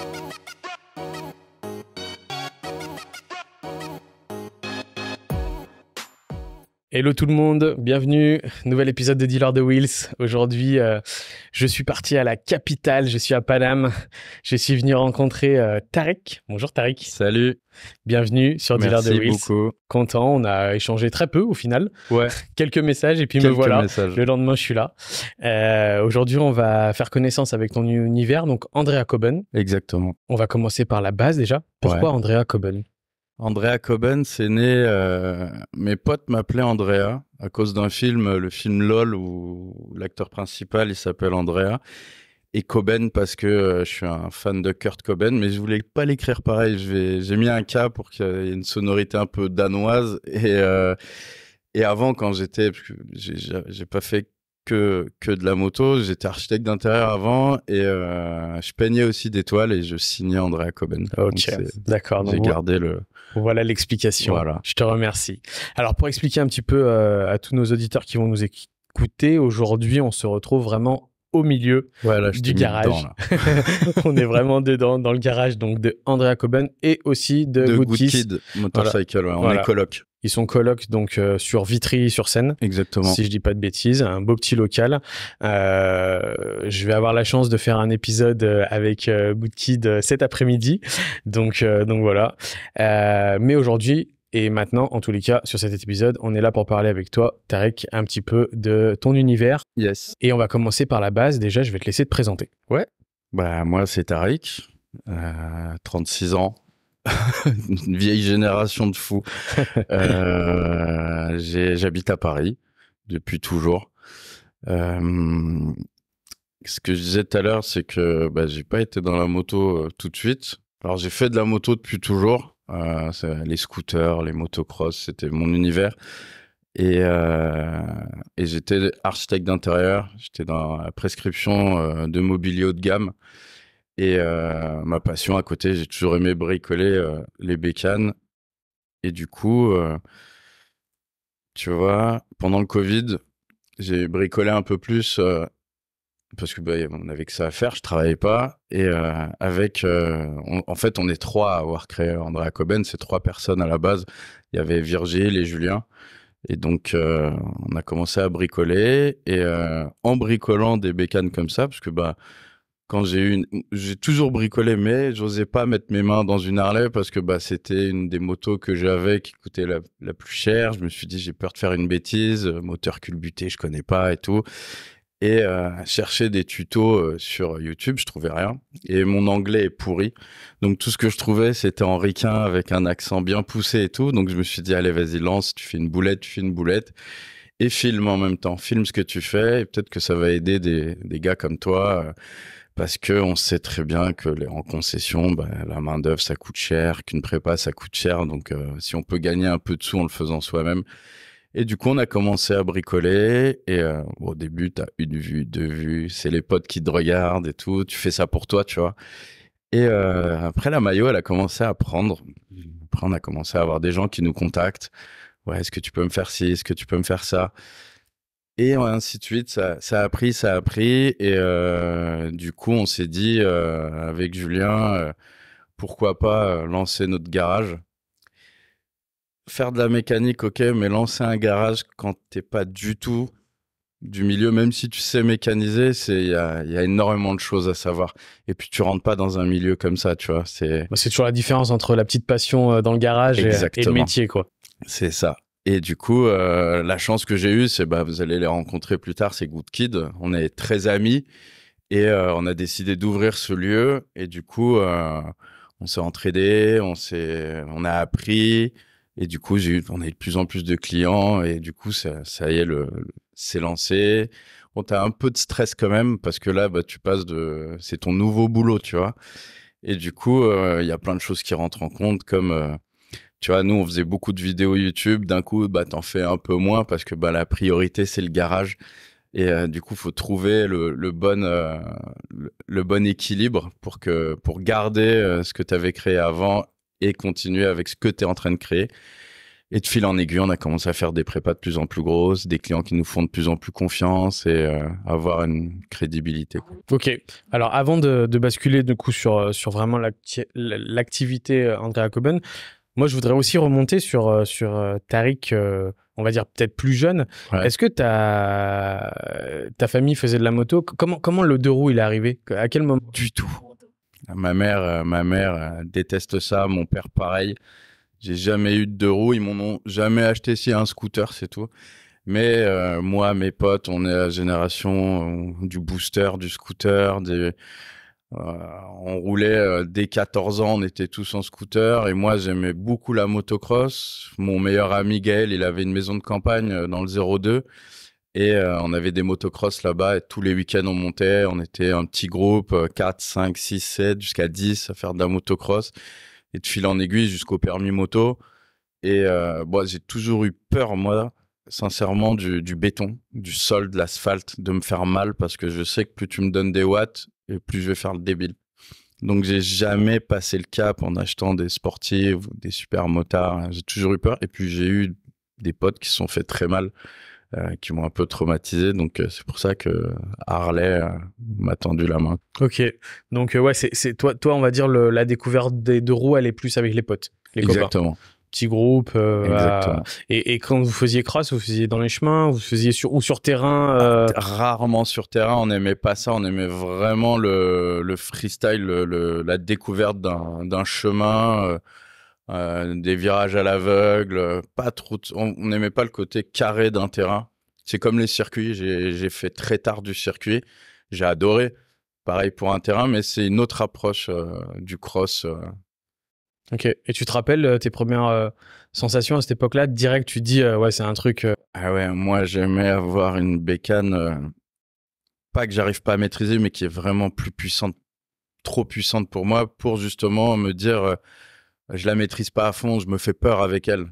you Hello tout le monde, bienvenue, nouvel épisode de Dealer de Wheels. Aujourd'hui, euh, je suis parti à la capitale, je suis à Paname. Je suis venu rencontrer euh, Tarek. Bonjour Tarek. Salut. Bienvenue sur Dealer de Wheels. beaucoup. Content, on a échangé très peu au final. Ouais. Quelques messages et puis me voilà. Le lendemain, je suis là. Euh, aujourd'hui, on va faire connaissance avec ton univers, donc Andrea Coben. Exactement. On va commencer par la base déjà. Pourquoi Andrea Coben Andrea Coben, c'est né. Euh, mes potes m'appelaient Andrea à cause d'un film, le film LOL, où l'acteur principal il s'appelle Andrea. Et Coben, parce que euh, je suis un fan de Kurt Coben, mais je voulais pas l'écrire pareil. J'ai mis un K pour qu'il y ait une sonorité un peu danoise. Et, euh, et avant, quand j'étais. J'ai pas fait que, que de la moto, j'étais architecte d'intérieur avant et je peignais aussi des toiles et je signais Andrea Coben. Ok, d'accord. J'ai gardé le voilà l'explication. Je te remercie. Alors, pour expliquer un petit peu euh, à tous nos auditeurs qui vont nous écouter, aujourd'hui, on se retrouve vraiment au milieu du garage. on est vraiment dedans, dans le garage donc de Andrea Coben et aussi de, de Kid Motorcycle. on est coloc. Ils sont coloc donc euh, sur Vitry, sur scène, Exactement. Si je dis pas de bêtises, un beau petit local. Euh, je vais avoir la chance de faire un épisode euh, avec euh, Good Kid cet après-midi. Donc donc voilà. mais aujourd'hui, et maintenant, en tous les cas, sur cet épisode, on est là pour parler avec toi, Tarek, un petit peu de ton univers. Yes. Et on va commencer par la base. Déjà, je vais te laisser te présenter. Ouais. Bah, moi, c'est Tarek, 36 euh, ans. Une vieille génération de fous. Euh, j'habite à Paris depuis toujours. Euh, ce que je disais tout à l'heure, c'est que je bah, j'ai pas été dans la moto tout de suite. Alors j'ai fait de la moto depuis toujours, euh, les scooters, les motocross, c'était mon univers. Et, euh, j'étais architecte d'intérieur, j'étais dans la prescription euh, de mobilier haut de gamme. Et ma passion à côté, j'ai toujours aimé bricoler les bécanes. Et du coup, tu vois, pendant le Covid, j'ai bricolé un peu plus parce que bah, on avait que ça à faire, je travaillais pas. Et euh, avec, euh, en fait, on est trois à avoir créé Andrea Coben, c'est trois personnes à la base. Il y avait Virgile et Julien. Et donc, euh, on a commencé à bricoler. Et en bricolant des bécanes comme ça, parce que bah, quand j'ai eu, j'ai toujours bricolé, mais je n'osais pas mettre mes mains dans une Harley parce que bah, c'était une des motos que j'avais qui coûtait la, la plus chère. Je me suis dit, j'ai peur de faire une bêtise, moteur culbuté, je connais pas et tout et euh, chercher des tutos euh, sur YouTube, je trouvais rien. Et mon anglais est pourri. Donc tout ce que je trouvais, c'était en avec un accent bien poussé et tout. Donc je me suis dit, allez, vas-y, lance, tu fais une boulette, tu fais une boulette. Et filme en même temps. Filme ce que tu fais et peut-être que ça va aider des, gars comme toi. Euh, parce que on sait très bien que les, en concession, bah, la main d'œuvre ça coûte cher, qu'une prépa ça coûte cher. Donc si on peut gagner un peu de sous en le faisant soi-même, et du coup, on a commencé à bricoler. Et euh, au début, tu as une vue, deux vues. C'est les potes qui te regardent et tout. Tu fais ça pour toi, tu vois. Et euh, après, la maillot, elle a commencé à prendre. Après, on a commencé à avoir des gens qui nous contactent. Ouais, est-ce que tu peux me faire ci Est-ce que tu peux me faire ça Et ainsi de suite. Ça, a pris, ça a pris. Et euh, du coup, on s'est dit, avec Julien, pourquoi pas lancer notre garage faire de la mécanique, ok, mais lancer un garage quand t'es pas du tout du milieu, même si tu sais mécaniser, c'est il y a, énormément de choses à savoir. Et puis tu rentres pas dans un milieu comme ça, tu vois. C'est bah, c'est toujours la différence entre la petite passion euh, dans le garage et, le métier, quoi. C'est ça. Et du coup, euh, la chance que j'ai eue, c'est bah vous allez les rencontrer plus tard, c'est Good Kid. On est très amis et euh, on a décidé d'ouvrir ce lieu. Et du coup, on s'est entraîné, on s'est, on a appris. Et du coup, j'ai on a eu de plus en plus de clients et du coup, ça, ça y est, le, c'est lancé. Bon, t'as un peu de stress quand même parce que là, bah, tu passes de, c'est ton nouveau boulot, tu vois. Et du coup, euh, il y a plein de choses qui rentrent en compte comme, euh, tu vois, nous, on faisait beaucoup de vidéos YouTube. D'un coup, bah, t'en fais un peu moins parce que, bah, la priorité, c'est le garage. Et euh, du coup, faut trouver le, le bon, le, le, bon équilibre pour que, pour garder ce que tu avais créé avant et continuer avec ce que tu es en train de créer. Et de fil en aiguille, on a commencé à faire des prépas de plus en plus grosses, des clients qui nous font de plus en plus confiance et euh, avoir une crédibilité. Ok. Alors, avant de, basculer du coup sur, euh, sur vraiment l'activité euh, Andrea Coben, moi, je voudrais aussi remonter sur, sur Tariq, on va dire peut-être plus jeune. Est-ce que ta, ta famille faisait de la moto comment, comment le deux roues il est arrivé À quel moment Du tout. Ma mère, euh, ma mère euh, déteste ça, mon père pareil. J'ai jamais eu de deux roues, ils m'ont jamais acheté si un scooter, c'est tout. Mais euh, moi, mes potes, on est la génération du booster, du scooter, on roulait dès 14 ans, on était tous en scooter et moi j'aimais beaucoup la motocross. Mon meilleur ami Gaël, il avait une maison de campagne dans le 02 et euh, on avait des motocross là-bas et tous les week-ends on montait, on était un petit groupe, 4, 5, 6, 7, jusqu'à 10 à faire de la motocross. Et de fil en aiguille jusqu'au permis moto. Et euh, j'ai toujours eu peur, moi, sincèrement, du, béton, du sol, de l'asphalte, de me faire mal parce que je sais que plus tu me donnes des watts, et plus je vais faire le débile. Donc j'ai jamais passé le cap en achetant des sportifs, des super motards. J'ai toujours eu peur. Et puis j'ai eu des potes qui se sont fait très mal euh, qui m'ont un peu traumatisé. Donc euh, c'est pour ça que Harley euh, m'a tendu la main. Ok. Donc ouais, c'est toi, toi, on va dire la découverte des deux roues, elle est plus avec les potes, les Exactement. Petit groupe. Exactement. Et, quand vous faisiez cross, vous faisiez dans les chemins, vous faisiez sur ou sur terrain. Ah, rarement sur terrain, on n'aimait pas ça. On aimait vraiment le, freestyle, le, la découverte d'un chemin euh, des virages à l'aveugle, pas trop. On n'aimait pas le côté carré d'un terrain. C'est comme les circuits. J'ai fait très tard du circuit. J'ai adoré. Pareil pour un terrain, mais c'est une autre approche euh, du cross. Euh. Ok. Et tu te rappelles tes premières sensations à cette époque-là Direct, tu dis ouais, c'est un truc. Ah ouais, moi j'aimais avoir une bécane. pas que j'arrive pas à maîtriser, mais qui est vraiment plus puissante, trop puissante pour moi, pour justement me dire je la maîtrise pas à fond, je me fais peur avec elle.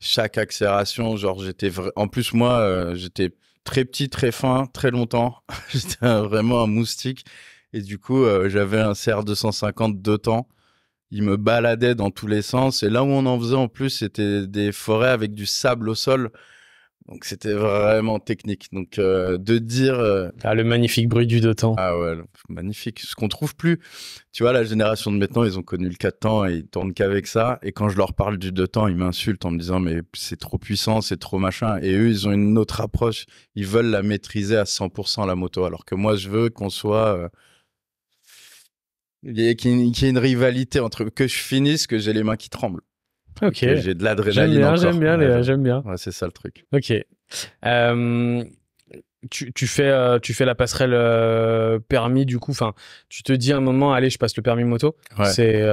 Chaque accélération, genre j'étais en plus moi euh, j'étais très petit, très fin, très longtemps. j'étais vraiment un moustique et du coup euh, j'avais un CR 250 de temps. Il me baladait dans tous les sens et là où on en faisait en plus, c'était des forêts avec du sable au sol. Donc c'était vraiment technique. Donc euh, de dire euh, ah le magnifique bruit du deux temps. Ah ouais, magnifique. Ce qu'on trouve plus. Tu vois la génération de maintenant, ils ont connu le 4 temps et ils tournent qu'avec ça et quand je leur parle du deux temps, ils m'insultent en me disant mais c'est trop puissant, c'est trop machin et eux ils ont une autre approche, ils veulent la maîtriser à 100 la moto alors que moi je veux qu'on soit euh... qu'il y ait une rivalité entre que je finisse, que j'ai les mains qui tremblent. Ok. J'ai de l'adrénaline. J'aime bien, j'aime bien, j'aime bien. c'est ça le truc. Ok. Euh, tu, fais, euh, tu fais la passerelle euh, permis, du coup, enfin, tu te dis à un moment, allez, je passe le permis moto. C'est.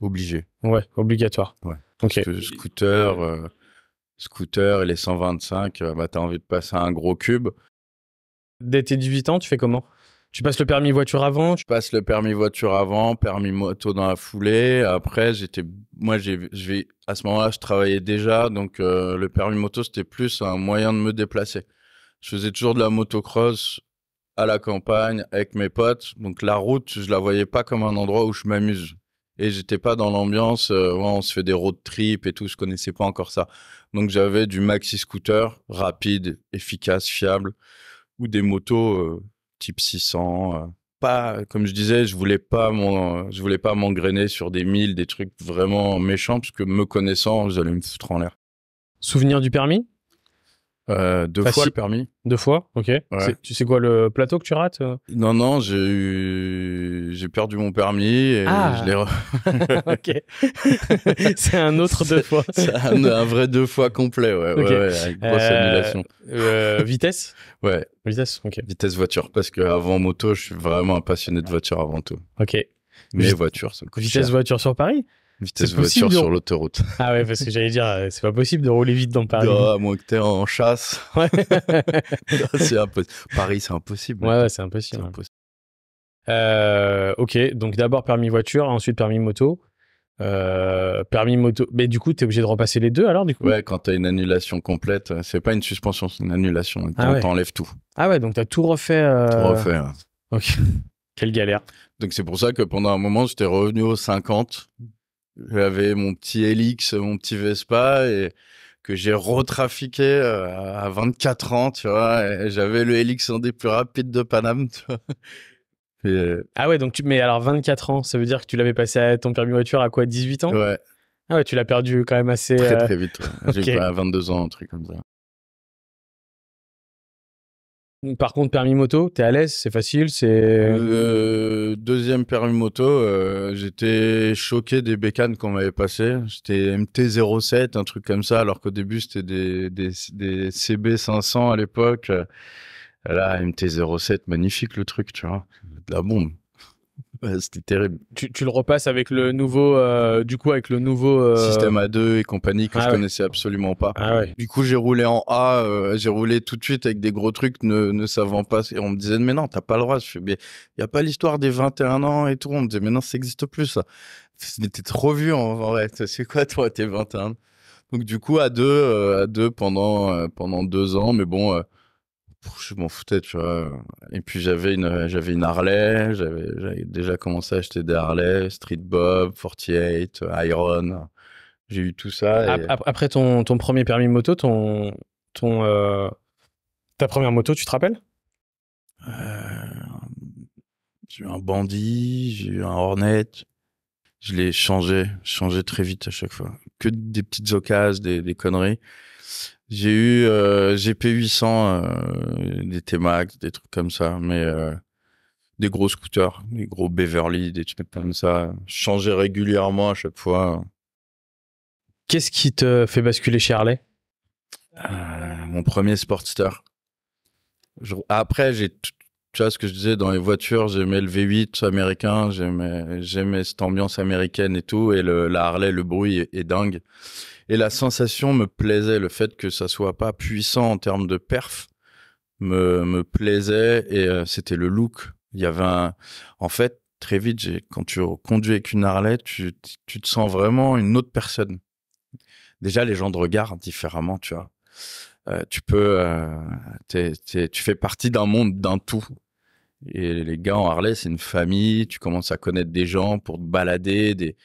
Obligé. Ouais, obligatoire. scooter, scooter et les 125, bah, t'as envie de passer à un gros cube. Dès tes 18 ans, tu fais comment tu passes le permis voiture avant Je passe le permis voiture avant, permis moto dans la foulée. Après, j'étais, moi, j'ai, à ce moment-là, je travaillais déjà, donc euh, le permis moto c'était plus un moyen de me déplacer. Je faisais toujours de la motocross à la campagne avec mes potes, donc la route, je la voyais pas comme un endroit où je m'amuse et j'étais pas dans l'ambiance euh, on se fait des road trips et tout je connaissais pas encore ça donc j'avais du maxi scooter rapide efficace fiable ou des motos euh, type 600. Euh, pas, comme je disais, je voulais pas mon, je voulais pas m'engrainer sur des 1000, des trucs vraiment méchants, parce que me connaissant, vous allez me foutre en l'air. Souvenir du permis euh, deux fois permis. Deux fois, ok. Tu sais quoi, le plateau que tu rates euh Non, non, j'ai perdu mon permis et ah. je l'ai. Re... ok. c'est un autre deux fois. c'est un, vrai deux fois complet, ouais. Euh, vitesse. ouais. Vitesse, ok. Vitesse voiture, parce qu'avant moto, je suis vraiment un passionné de voiture avant tout. Ok. Mais voiture, Vitesse voiture sur Paris Vitesse voiture sur l'autoroute. Ah ouais, parce que j'allais dire, euh, c'est pas possible de rouler vite dans Paris. à moins que t'es en chasse. Ouais. Paris, c'est impossible. Ouais, c'est impossible. Hein. Euh, ok, donc d'abord permis voiture, ensuite permis moto. Euh, permis moto. Mais du coup, tu es obligé de repasser les deux alors du coup Ouais, quand tu as une annulation complète, c'est pas une suspension, c'est une annulation. Ah T'enlèves tout. Ah ouais, donc tu as tout refait. Tout refait. Hein. Ok. Quelle galère. Donc c'est pour ça que pendant un moment, j'étais revenu aux 50 j'avais mon petit Helix, mon petit Vespa et que j'ai retrafiqué euh, à 24 ans, tu vois. J'avais le Helix un des plus rapides de Paname, tu vois. Ah ouais, donc tu mais alors 24 ans, ça veut dire que tu l'avais passé à ton permis voiture à quoi 18 ans Ouais. Ah ouais, tu l'as perdu quand même assez très euh, très vite. J'ai à 22 ans un truc comme ça. Par contre, permis moto, t'es à l'aise, c'est facile, c'est. Euh, deuxième permis moto, euh, j'étais choqué des bécanes qu'on m'avait passées. C'était MT07, un truc comme ça, alors qu'au début c'était des, des CB500 à l'époque. Euh, là, MT07, magnifique le truc, tu vois, la bombe. c'était terrible. Tu, le repasses avec le nouveau, euh, du coup, avec le nouveau euh, système A2 et compagnie que ah je connaissais absolument pas. Ah du coup, j'ai roulé en A, euh, j'ai roulé tout de suite avec des gros trucs ne, ne savant pas. Et on me disait, mais non, t'as pas le droit. Je fais, mais y a pas l'histoire des 21 ans et tout. On me disait, mais non, ça n'existe plus, ça. C'était trop vu en vrai. C'est quoi, toi, tes 21 Donc, du coup, A2, pendant, pendant deux ans, mais bon, je m'en foutais, tu vois. Et puis j'avais une, j'avais une Harley, j'avais, déjà commencé à acheter des Harley, Street Bob, 48, Iron. J'ai eu tout ça. Après ton, ton, premier permis moto, ton, ton, euh, ta première moto, tu te rappelles euh, J'ai eu un Bandit, j'ai eu un Hornet. Je l'ai changé, changé très vite à chaque fois. Que des petites occasions, des, des conneries. J'ai eu euh, GP800, euh, des T-Max, des trucs comme ça, mais euh, des gros scooters, des gros Beverly, des trucs comme ça. Changer régulièrement à chaque fois. Qu'est-ce qui te fait basculer chez Harley Mon premier Sportster. Après, j'ai tu vois ce que je disais dans les voitures, j'aimais le V8 américain, j'aimais j'aimais cette ambiance américaine et tout, et la Harley, le bruit est dingue. Et la sensation me plaisait, le fait que ça soit pas puissant en termes de perf me, me plaisait et euh, c'était le look. Il y avait En fait, très vite, quand tu conduis avec une Harley, tu, te sens vraiment une autre personne. Déjà, les gens te regardent différemment, tu vois. Euh, tu peux, euh, tu fais partie d'un monde, d'un tout. Et les gars en Harley, c'est une famille. Tu commences à connaître des gens pour te balader, des,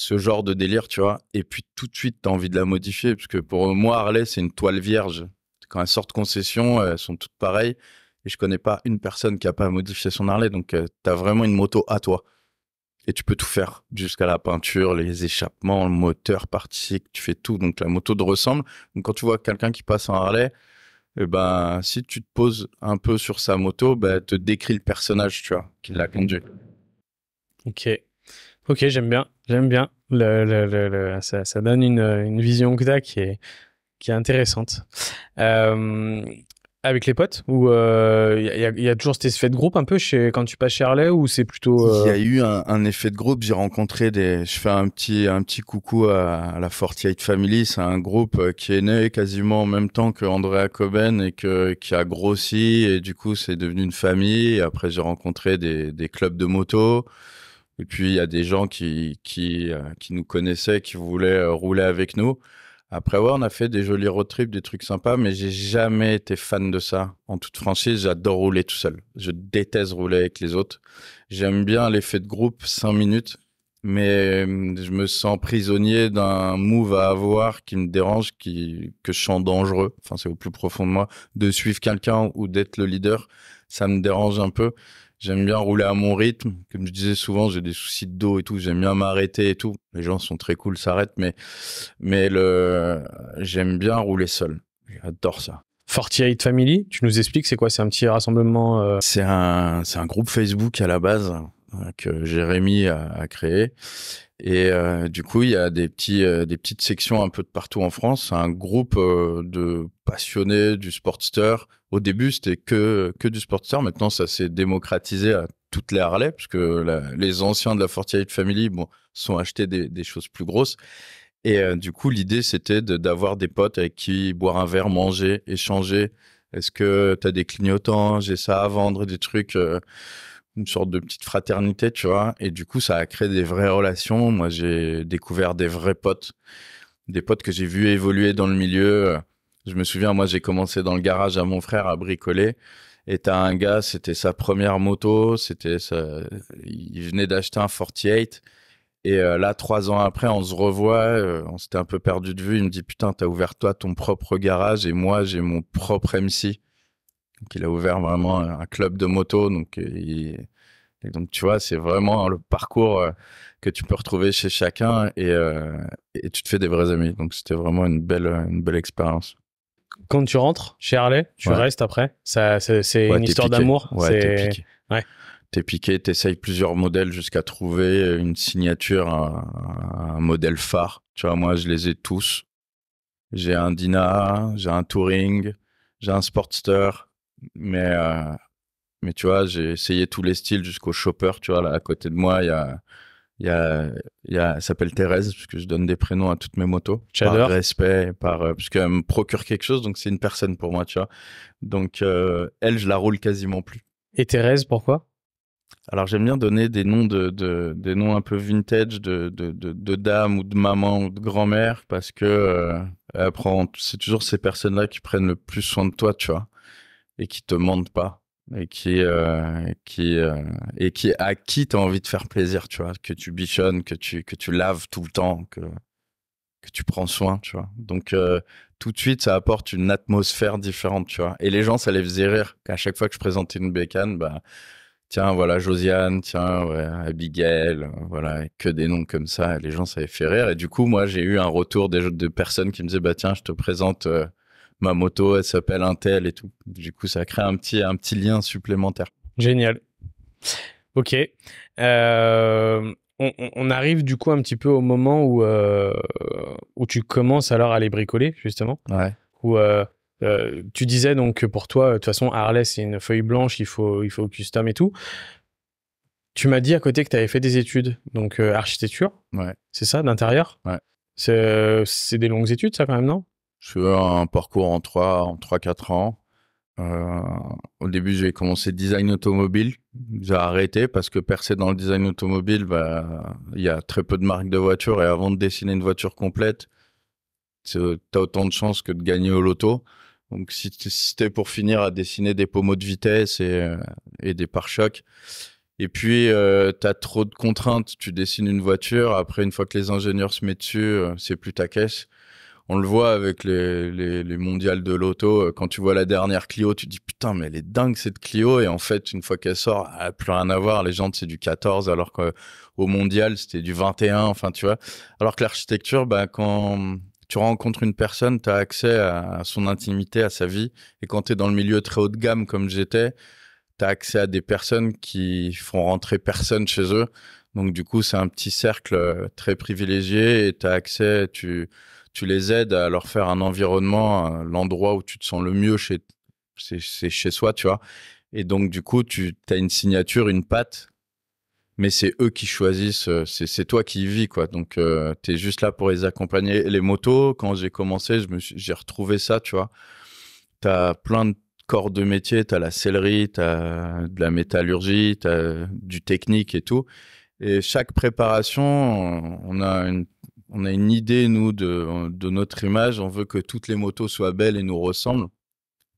ce genre de délire, tu vois. Et puis tout de suite, tu as envie de la modifier, parce que pour moi, Harley, c'est une toile vierge. Quand elles sortent concession, elles sont toutes pareilles. Et je connais pas une personne qui a pas modifié son Harley, donc euh, tu as vraiment une moto à toi. Et tu peux tout faire, jusqu'à la peinture, les échappements, le moteur, participe, tu fais tout. Donc la moto te ressemble. Donc quand tu vois quelqu'un qui passe en Harley, eh ben, si tu te poses un peu sur sa moto, ben, te décrit le personnage, tu vois, qui l'a conduit. Ok. Ok, j'aime bien, j'aime bien. ça, donne une, vision que qui est, qui est intéressante. Euh, avec les potes Ou euh, il y, a toujours cet effet de groupe un peu chez, quand tu passes chez Harley ou c'est plutôt... Il y a euh, eu un, effet de groupe, j'ai rencontré des... Je fais un petit, un petit coucou à, la 48 Family, c'est un groupe qui est né quasiment en même temps que Andrea Coben et qui a grossi et du coup c'est devenu une famille. Après j'ai rencontré des, des clubs de moto. Et puis, il y a des gens qui, qui, euh, nous connaissaient, qui voulaient euh, rouler avec nous. Après, on a fait des jolis road trips, des trucs sympas, mais j'ai jamais été fan de ça. En toute franchise, j'adore rouler tout seul. Je déteste rouler avec les autres. J'aime bien l'effet de groupe, cinq minutes, mais euh, je me sens prisonnier d'un move à avoir qui me dérange, qui, que je sens dangereux. Enfin, c'est au plus profond de moi. De suivre quelqu'un ou d'être le leader, ça me dérange un peu. J'aime bien rouler à mon rythme. Comme je disais souvent, j'ai des soucis de dos et tout. J'aime bien m'arrêter et tout. Les gens sont très cool, s'arrêtent, mais, mais le, j'aime bien rouler seul. J'adore ça. 48 Family, tu nous expliques c'est quoi C'est un petit rassemblement euh, C'est un, un groupe Facebook à la base Hein, que Jérémy a, créé. Et euh, du coup, il y a des petits, euh, des petites sections un peu de partout en France. un groupe euh, de passionnés du sportster. Au début, c'était que que du sportster. Maintenant, ça s'est démocratisé à toutes les Harley, parce que les anciens de la Fortier Family, bon, sont achetés des, choses plus grosses. Et du coup, l'idée, c'était d'avoir des potes avec qui boire un verre, manger, échanger. Est-ce que tu as des clignotants J'ai ça à vendre, des trucs une sorte de petite fraternité, tu vois. Et du coup, ça a créé des vraies relations. Moi, j'ai découvert des vrais potes, des potes que j'ai vus évoluer dans le milieu. Je me souviens, moi, j'ai commencé dans le garage à mon frère à bricoler. Et t'as un gars, c'était sa première moto, c'était il venait d'acheter un 48. Et euh, là, trois ans après, on se revoit, euh, on s'était un peu perdu de vue. Il me dit, putain, t'as ouvert toi ton propre garage et moi, j'ai mon propre MC. Donc, il a ouvert vraiment un club de moto. Donc, euh, donc, tu vois, c'est vraiment le parcours euh, que tu peux retrouver chez chacun et, euh, et tu te fais des vrais amis. Donc, c'était vraiment une belle, une belle expérience. Quand tu rentres chez Harley, tu restes après ça, C'est une histoire d'amour Ouais, t'es piqué. Ouais. T'es piqué, t'essayes plusieurs modèles jusqu'à trouver une signature, un, modèle phare. Tu vois, moi, je les ai tous. J'ai un Dina, j'ai un Touring, j'ai un Sportster, mais, euh, mais tu vois, j'ai essayé tous les styles jusqu'au chopper. Tu vois, là, à côté de moi, il y a. s'appelle Thérèse, parce que je donne des prénoms à toutes mes motos. Par respect, par, euh, parce qu'elle me procure quelque chose, donc c'est une personne pour moi, tu vois. Donc, euh, elle, je la roule quasiment plus. Et Thérèse, pourquoi Alors, j'aime bien donner des noms, de, des noms un peu vintage de, dame ou de maman ou de grand-mère, parce que c'est toujours ces personnes-là qui prennent le plus soin de toi, tu vois et qui te mentent pas et qui euh, qui euh, et qui à qui tu as envie de faire plaisir, tu vois, que tu bichonnes, que tu que tu laves tout le temps, que que tu prends soin, tu vois. Donc euh, tout de suite, ça apporte une atmosphère différente, tu vois. Et les gens, ça les faisait rire. À chaque fois que je présentais une bécane, bah tiens, voilà Josiane, tiens, Abigail, voilà, que des noms comme ça. les gens, ça les fait rire. Et du coup, moi, j'ai eu un retour des, de personnes qui me disaient, bah tiens, je te présente ma moto, elle s'appelle intel et tout. Du coup, ça crée un petit, un petit lien supplémentaire. Génial. Ok. Euh, on, arrive du coup un petit peu au moment où, euh, où tu commences alors à les bricoler, justement. Ouais. Où, euh, tu disais donc que pour toi, de toute façon, Harley, c'est une feuille blanche, il faut, il faut custom et tout. Tu m'as dit à côté que tu avais fait des études, donc architecture. Ouais. C'est ça, d'intérieur Ouais. C'est des longues études, ça, quand même, non je fais un parcours en 3, en 4 ans. Euh, au début, j'ai commencé design automobile. J'ai arrêté parce que percé dans le design automobile, bah, il y a très peu de marques de voitures. Et avant de dessiner une voiture complète, tu as autant de chances que de gagner au loto. Donc, si c'était pour finir à dessiner des pommeaux de vitesse et, des pare-chocs, et puis, euh, tu as trop de contraintes. Tu dessines une voiture. Après, une fois que les ingénieurs se mettent dessus, euh, c'est plus ta caisse. On le voit avec les, mondiales de l'auto. Euh, quand tu vois la dernière Clio, tu te dis putain, mais elle est dingue cette Clio. Et en fait, une fois qu'elle sort, elle a plus rien à voir. Les jantes, c'est du 14, alors qu'au mondial, c'était du 21. Enfin, tu vois. Alors que l'architecture, bah, quand tu rencontres une personne, tu as accès à son intimité, à sa vie. Et quand tu es dans le milieu très haut de gamme comme j'étais, tu as accès à des personnes qui font rentrer personne chez eux. Donc du coup, c'est un petit cercle euh, très privilégié et tu as accès, tu tu les aides à leur faire un environnement, euh, l'endroit où tu te sens le mieux c'est chez soi, tu vois. Et donc, du coup, tu as une signature, une patte, mais c'est eux qui choisissent, euh, c'est toi qui vis, quoi. Donc, euh, tu es juste là pour les accompagner. Les motos, quand j'ai commencé, j'ai retrouvé ça, tu vois. Tu as plein de corps de métier, tu as la sellerie, tu as de la métallurgie, tu as du technique et tout. Et chaque préparation, on a une on a une idée, nous, de, notre image. On veut que toutes les motos soient belles et nous ressemblent.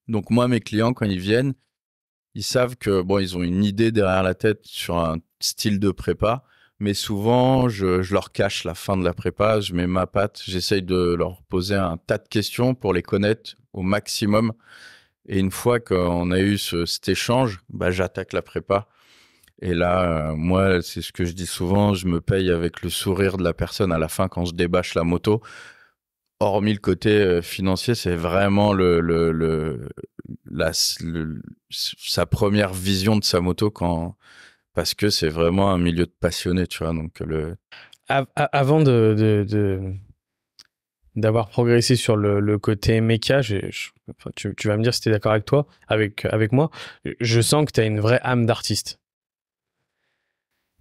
Donc, moi, mes clients, quand ils viennent, ils savent que, bon, ils ont une idée derrière la tête sur un style de prépa. Mais souvent, je, leur cache la fin de la prépa, je mets ma patte, j'essaye de leur poser un tas de questions pour les connaître au maximum. Et une fois qu'on a eu cet échange, bah, j'attaque la prépa et là, euh, moi, c'est ce que je dis souvent, je me paye avec le sourire de la personne à la fin quand je débâche la moto. Hormis le côté euh, financier, c'est vraiment le, sa première vision de sa moto quand parce que c'est vraiment un milieu de passionnés, tu vois. Donc le avant de, d'avoir progressé sur le, côté méca, tu, vas me dire si tu es d'accord avec toi, avec, avec moi, je sens que tu as une vraie âme d'artiste.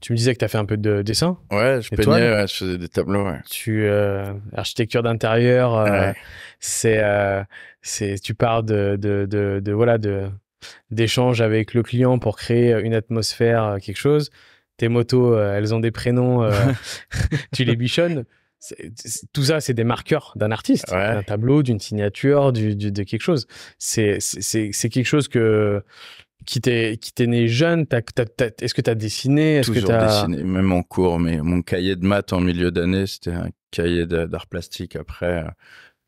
Tu me disais que tu as fait un peu de dessin. Ouais, je peignais, je faisais des tableaux. Tu euh, architecture d'intérieur, euh, c'est euh, c'est tu pars de de, de, voilà de d'échanges avec le client pour créer une atmosphère, quelque chose. Tes motos, elles ont des prénoms, tu les bichonnes. tout ça, c'est des marqueurs d'un artiste, d'un tableau, d'une signature, du, de quelque chose. C'est quelque chose que qui t'es qui né jeune t'as, est-ce que tu as dessiné est-ce toujours que t'as... dessiné même en cours mais mon cahier de maths en milieu d'année c'était un cahier d'art plastique après euh,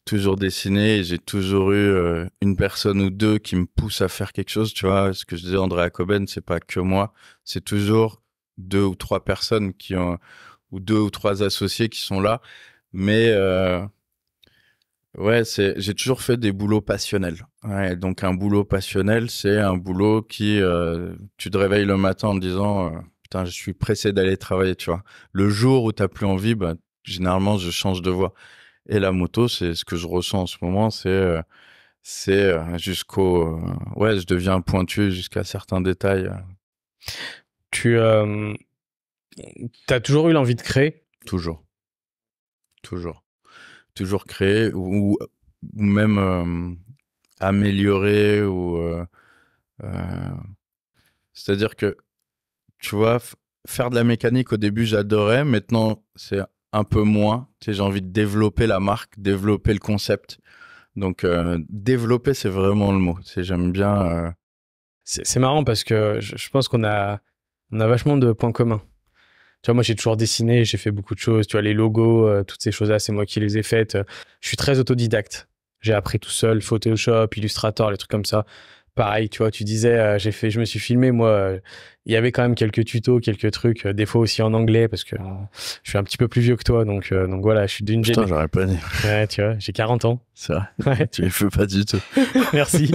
toujours dessiné j'ai toujours eu euh, une personne ou deux qui me pousse à faire quelque chose tu vois ce que je disais Andréa Coben c'est pas que moi c'est toujours deux ou trois personnes qui ont ou deux ou trois associés qui sont là mais euh, Ouais, c'est j'ai toujours fait des boulots passionnels. Ouais, donc un boulot passionnel, c'est un boulot qui euh, tu te réveilles le matin en disant euh, putain, je suis pressé d'aller travailler, tu vois. Le jour où tu plus envie, bah, généralement je change de voie. Et la moto, c'est ce que je ressens en ce moment, c'est euh, c'est jusqu'au ouais, je deviens pointu jusqu'à certains détails. Tu as toujours eu l'envie de créer Toujours. Toujours toujours créer ou, même euh, améliorer ou euh, euh, c'est-à-dire que tu vois faire de la mécanique au début j'adorais maintenant c'est un peu moins j'ai envie de développer la marque développer le concept donc développer c'est vraiment le mot c'est j'aime bien c'est marrant parce que je, pense qu'on a on a vachement de points communs tu vois, moi, j'ai toujours dessiné, j'ai fait beaucoup de choses. Tu vois, les logos, euh, toutes ces choses-là, c'est moi qui les ai faites. Euh, je suis très autodidacte. J'ai appris tout seul, Photoshop, Illustrator, les trucs comme ça pareil, tu vois, tu disais, euh, j'ai fait, je me suis filmé, moi, euh, il y avait quand même quelques tutos, quelques trucs, euh, des fois aussi en anglais, parce que ah. je suis un petit peu plus vieux que toi, donc, donc voilà, je suis d'une Putain, j'aurais pas dit. Ouais, tu vois, j'ai 40 ans. C'est vrai. Tu les fais pas du tout. Merci.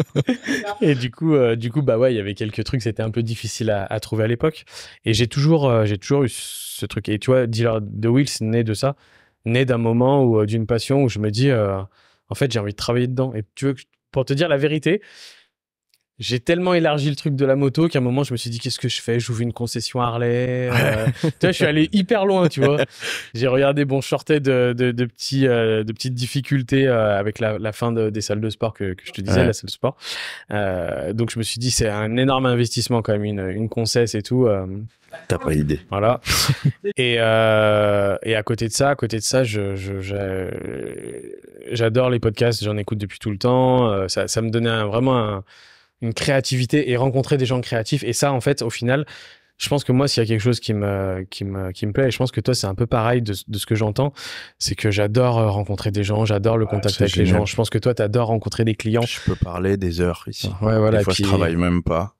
et du coup, du coup, bah ouais, il y avait quelques trucs, c'était un peu difficile à, à trouver à l'époque. Et j'ai toujours, j'ai toujours eu ce truc. Et tu vois, Dealer de Wheels, né de ça, né d'un moment ou d'une passion où je me dis, en fait, j'ai envie de travailler dedans. Et tu veux, pour te dire la vérité, j'ai tellement élargi le truc de la moto qu'à un moment je me suis dit qu'est-ce que je fais j'ouvre une concession Harley euh, tu vois je suis allé hyper loin tu vois j'ai regardé bon je sortais de, de, de petits euh, de petites difficultés euh, avec la, fin des salles de sport que, que je te disais la salle de sport donc je me suis dit c'est un énorme investissement quand même une une concesse et tout T'as pas l'idée. Voilà. et, euh, et à côté de ça, à côté de ça, je, j'adore les podcasts, j'en écoute depuis tout le temps. Ça, ça me donnait vraiment un, une créativité et rencontrer des gens créatifs. Et ça, en fait, au final, je pense que moi, s'il y a quelque chose qui me, qui qui me plaît, et je pense que toi, c'est un peu pareil de, ce que j'entends, c'est que j'adore euh, rencontrer des gens, j'adore le contact avec les gens. Je pense que toi, tu adores rencontrer des clients. Je peux parler des heures ici. des fois, je travaille même pas,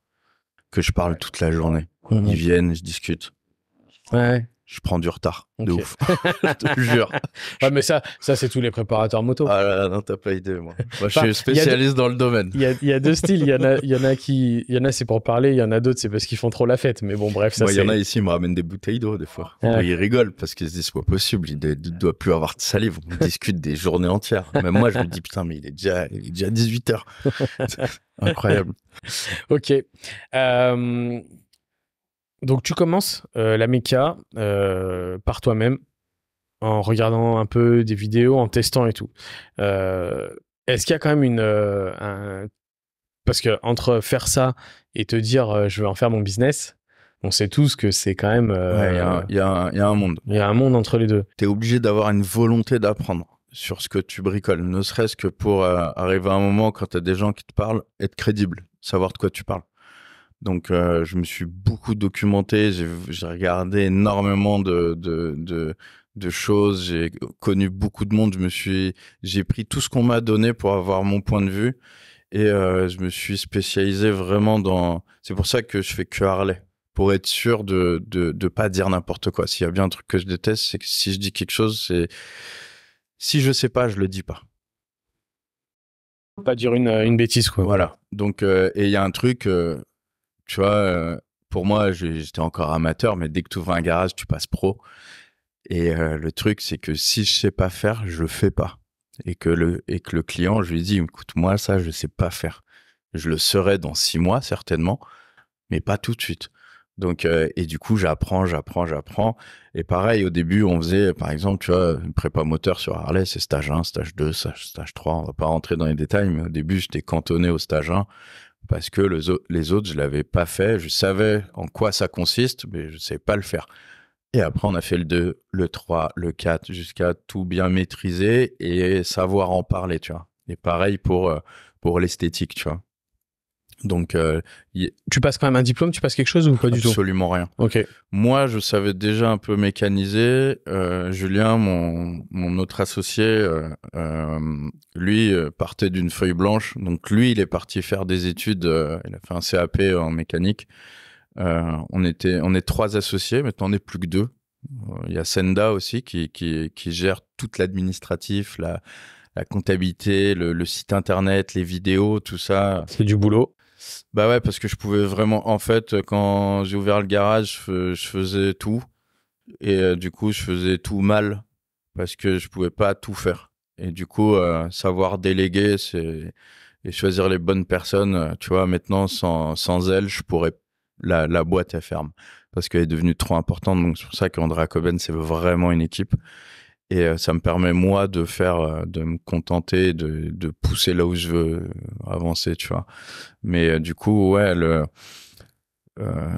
que je parle toute la journée. Ils viennent, je discute. Ouais je prends du retard de ouf. je te jure. mais ça, ça c'est tous les préparateurs moto. Ah non, t'as pas idée, moi. Moi, je suis spécialiste dans le domaine. Il y, a, deux styles. Il y en a, il y en a qui, il y en a c'est pour parler. Il y en a d'autres c'est parce qu'ils font trop la fête. Mais bon, bref, ça. Il y en a ici, ils me ramènent des bouteilles d'eau des fois. Ah. Ils rigolent parce qu'ils se disent pas possible. Il ne doit plus avoir de salive. On discute des journées entières. Même moi, je me dis putain, mais il est déjà, il est déjà 18 h Incroyable. ok. Euh donc tu commences euh, la méca euh, par toi-même, en regardant un peu des vidéos, en testant et tout. Euh, est-ce qu'il y a quand même une... Parce que entre faire ça et te dire je veux en faire mon business, on sait tous que c'est quand même... Il y, a un monde. Il y a un monde entre les deux. Tu es obligé d'avoir une volonté d'apprendre sur ce que tu bricoles, ne serait-ce que pour arriver à un moment quand tu as des gens qui te parlent, être crédible, savoir de quoi tu parles. Donc, euh, je me suis beaucoup documenté, j'ai regardé énormément de, choses, j'ai connu beaucoup de monde, j'ai pris tout ce qu'on m'a donné pour avoir mon point de vue et euh, je me suis spécialisé vraiment dans. C'est pour ça que je fais que Harley pour être sûr de ne pas dire n'importe quoi. S'il y a bien un truc que je déteste, c'est que si je dis quelque chose, c'est si je sais pas, je le dis pas pas dire une, bêtise quoi. Voilà. Donc euh, et il y a un truc tu vois, euh, pour moi, j'étais encore amateur, mais dès que tu ouvres un garage, tu passes pro. Et euh, le truc, c'est que si je sais pas faire, je le fais pas. Et que le, et que le client, je lui dis, écoute, moi, ça, je sais pas faire. Je le serai dans six mois, certainement, mais pas tout de suite. Donc, euh, et du coup, j'apprends, j'apprends, j'apprends. Et pareil, au début, on faisait, par exemple, tu vois, une prépa moteur sur Harley, c'est stage 1, stage 2, stage, 3. On va pas rentrer dans les détails, mais au début, j'étais cantonné au stage 1 parce que les autres, je l'avais pas fait. Je savais en quoi ça consiste, mais je ne savais pas le faire. Et après, on a fait le 2, le 3, le 4, jusqu'à tout bien maîtriser et savoir en parler, tu vois. Et pareil pour, euh, pour l'esthétique, tu vois. Donc, euh, tu passes quand même un diplôme, tu passes quelque chose ou pas Absolument du tout Absolument rien. Ok. Moi, je savais déjà un peu mécaniser. Euh, Julien, mon, mon, autre associé, euh, euh lui euh, partait d'une feuille blanche. Donc, lui, il est parti faire des études. il a fait un CAP en mécanique. on était, on est trois associés. Maintenant, on n'est plus que deux. Il y a Senda aussi qui, qui, qui gère tout l'administratif, la, la comptabilité, le, le, site internet, les vidéos, tout ça. C'est du boulot. Bah ouais, parce que je pouvais vraiment, en fait, quand j'ai ouvert le garage, je faisais tout. Et euh, du coup, je faisais tout mal parce que je pouvais pas tout faire. Et du coup, euh, savoir déléguer, et choisir les bonnes personnes. Euh, tu vois, maintenant, sans, sans elles, je pourrais la, la boîte est ferme parce qu'elle est devenue trop importante. Donc c'est pour ça qu'André Coben, c'est vraiment une équipe. Et euh, ça me permet, moi, de faire, euh, de me contenter, de, de pousser là où je veux euh, avancer, tu vois. Mais du coup, ouais, le,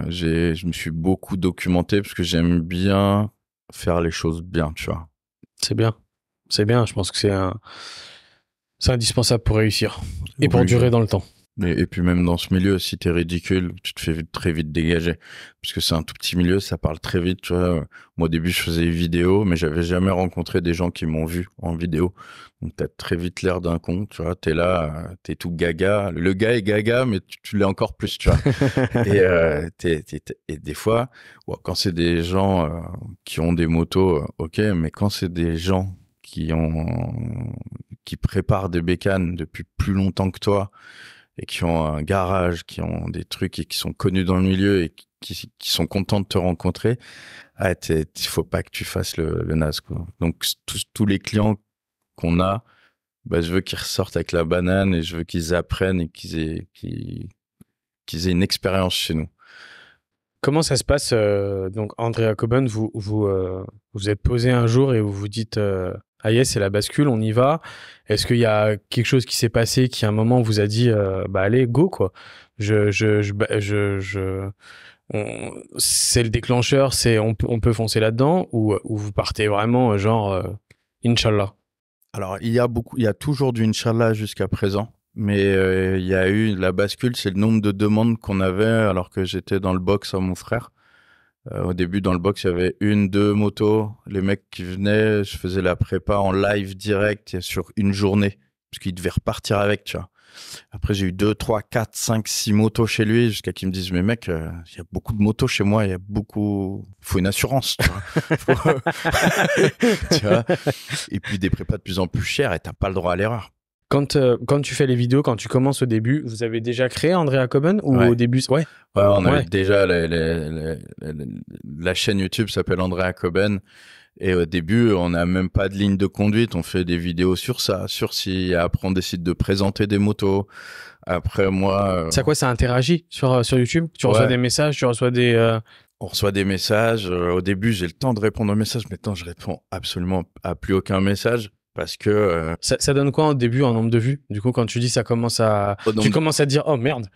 j'ai, je me suis beaucoup documenté parce que j'aime bien faire les choses bien, tu vois. C'est bien. C'est bien. Je pense que c'est c'est indispensable pour réussir et pour durer dans le temps. Et, puis même dans ce milieu, si t'es ridicule, tu te fais très vite dégager. Parce que c'est un tout petit milieu, ça parle très vite, tu vois. Moi, au début, je faisais des vidéos, mais j'avais jamais rencontré des gens qui m'ont vu en vidéo. Donc, t'as très vite l'air d'un con, tu vois. T'es là, t'es tout gaga. Le gars est gaga, mais tu, l'es encore plus, tu vois. et, euh, et des fois, quand c'est des gens euh, qui ont des motos, euh, ok, mais quand c'est des gens qui ont qui préparent des bécanes depuis plus longtemps que toi et qui ont un garage, qui ont des trucs et qui sont connus dans le milieu et qui, sont contents de te rencontrer, il ah, il faut pas que tu fasses le, NAS. Quoi. Donc, tous, les clients qu'on a, bah, je veux qu'ils ressortent avec la banane et je veux qu'ils apprennent et qu'ils aient, aient une expérience chez nous. Comment ça se passe euh, Donc, Andrea Coben, vous vous, euh, vous êtes posé un jour et vous vous dites, euh, ah yes, c'est la bascule, on y va. Est-ce qu'il y a quelque chose qui s'est passé qui à un moment vous a dit euh, bah allez go quoi. Je je bah, c'est le déclencheur, c'est on, peut foncer là-dedans ou, vous partez vraiment euh, genre euh, Inch'Allah inshallah. Alors il y a beaucoup, il y a toujours du inshallah jusqu'à présent, mais il y a eu la bascule, c'est le nombre de demandes qu'on avait alors que j'étais dans le box à mon frère. Euh, au début, dans le box, il y avait une, deux motos. Les mecs qui venaient, je faisais la prépa en live direct sur une journée, parce qu'ils devaient repartir avec, tu vois. Après, j'ai eu deux, trois, quatre, cinq, six motos chez lui, jusqu'à qu'ils me disent « Mais mec, euh, il y a beaucoup de motos chez moi, il y a beaucoup. faut une assurance. Tu vois. et puis des prépas de plus en plus chers et t'as pas le droit à l'erreur. Quand, euh, quand tu fais les vidéos, quand tu commences au début, vous avez déjà créé Andrea Coben ou au début Ouais, on déjà la chaîne YouTube s'appelle Andrea Coben. Et au début, on n'a même pas de ligne de conduite. On fait des vidéos sur ça, sur si. Après, on décide de présenter des motos. Après, moi. C'est euh, à quoi ça interagit sur, euh, sur YouTube Tu reçois des messages, tu reçois des. on reçoit des messages. Au début, j'ai le temps de répondre aux messages. Maintenant, je réponds absolument à plus aucun message. Parce que. Euh, ça, donne quoi au début en nombre de vues Du coup, quand tu dis ça commence à. Tu commences à dire oh merde.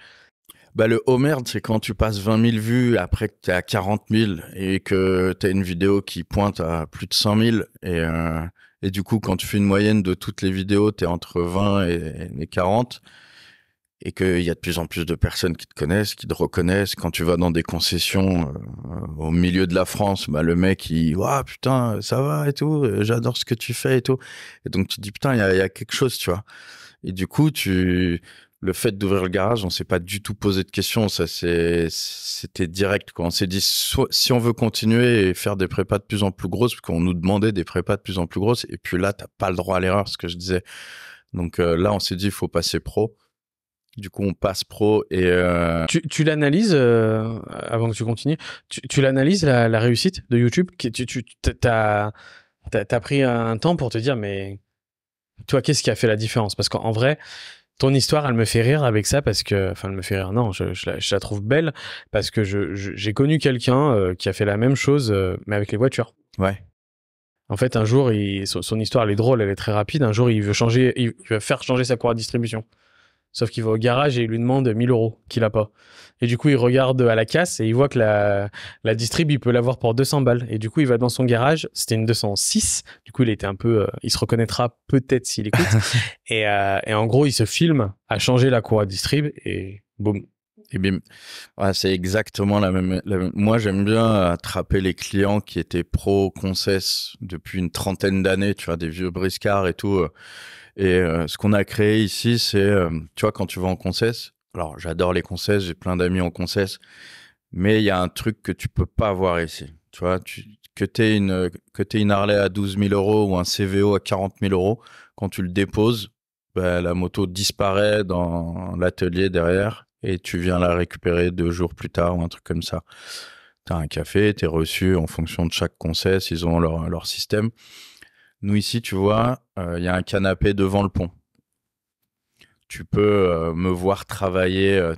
bah, le oh merde, c'est quand tu passes 20 000 vues après que t'es à 40 000 et que tu as une vidéo qui pointe à plus de 100 000. Euh, et, du coup, quand tu fais une moyenne de toutes les vidéos, es entre 20 et 40 et qu'il y a de plus en plus de personnes qui te connaissent, qui te reconnaissent. Quand tu vas dans des concessions euh, au milieu de la France, bah, le mec, il dit, putain, ça va et tout, euh, j'adore ce que tu fais et tout. Et donc, tu te dis Putain, il y a, quelque chose, tu vois. Et du coup, tu. Le fait d'ouvrir le garage, on s'est pas du tout posé de questions. Ça, c'était direct. On s'est dit, si on veut continuer et faire des prépas de plus en plus grosses, parce qu'on nous demandait des prépas de plus en plus grosses, et puis là, tu n'as pas le droit à l'erreur, ce que je disais. Donc euh, là, on s'est dit, il faut passer pro. Du coup, on passe pro et. Euh, tu, tu l'analyses, euh, avant que tu continues, tu, l'analyses la, réussite de YouTube Tu, tu t'as, pris un temps pour te dire, mais toi, qu'est-ce qui a fait la différence Parce qu'en vrai, ton histoire, elle me fait rire avec ça parce que, enfin, elle me fait rire. Non, je, la, trouve belle parce que j'ai connu quelqu'un euh, qui a fait la même chose, mais avec les voitures. Ouais. En fait, un jour, il, son, histoire, elle est drôle, elle est très rapide. Un jour, il veut changer, il veut faire changer sa cour à distribution. Sauf qu'il va au garage et il lui demande 1000 euros qu'il a pas. Et du coup, il regarde à la casse et il voit que la, la distrib, il peut l'avoir pour 200 balles. Et du coup, il va dans son garage. C'était une 206. Du coup, il était un peu, euh, il se reconnaîtra peut-être s'il écoute. et, euh, et, en gros, il se filme à changer la cour à distrib et boum. Et bim. c'est exactement la même, Moi, j'aime bien attraper les clients qui étaient pro concess depuis une trentaine d'années, tu vois, des vieux briscards et tout. Euh. Et euh, ce qu'on a créé ici, c'est, euh, tu vois, quand tu vas en concesse, alors j'adore les concesses, j'ai plein d'amis en concesse, mais il y a un truc que tu peux pas avoir ici. Tu vois, que tu aies une, que une Harley à 12 000 euros ou un CVO à 40 000 euros, quand tu le déposes, bah, la moto disparaît dans l'atelier derrière et tu viens la récupérer deux jours plus tard ou un truc comme ça. Tu as un café, tu es reçu en fonction de chaque concession, ils ont leur, leur système. Nous ici, tu vois, euh, il y a un canapé devant le pont. Tu peux euh, me voir travailler. Euh,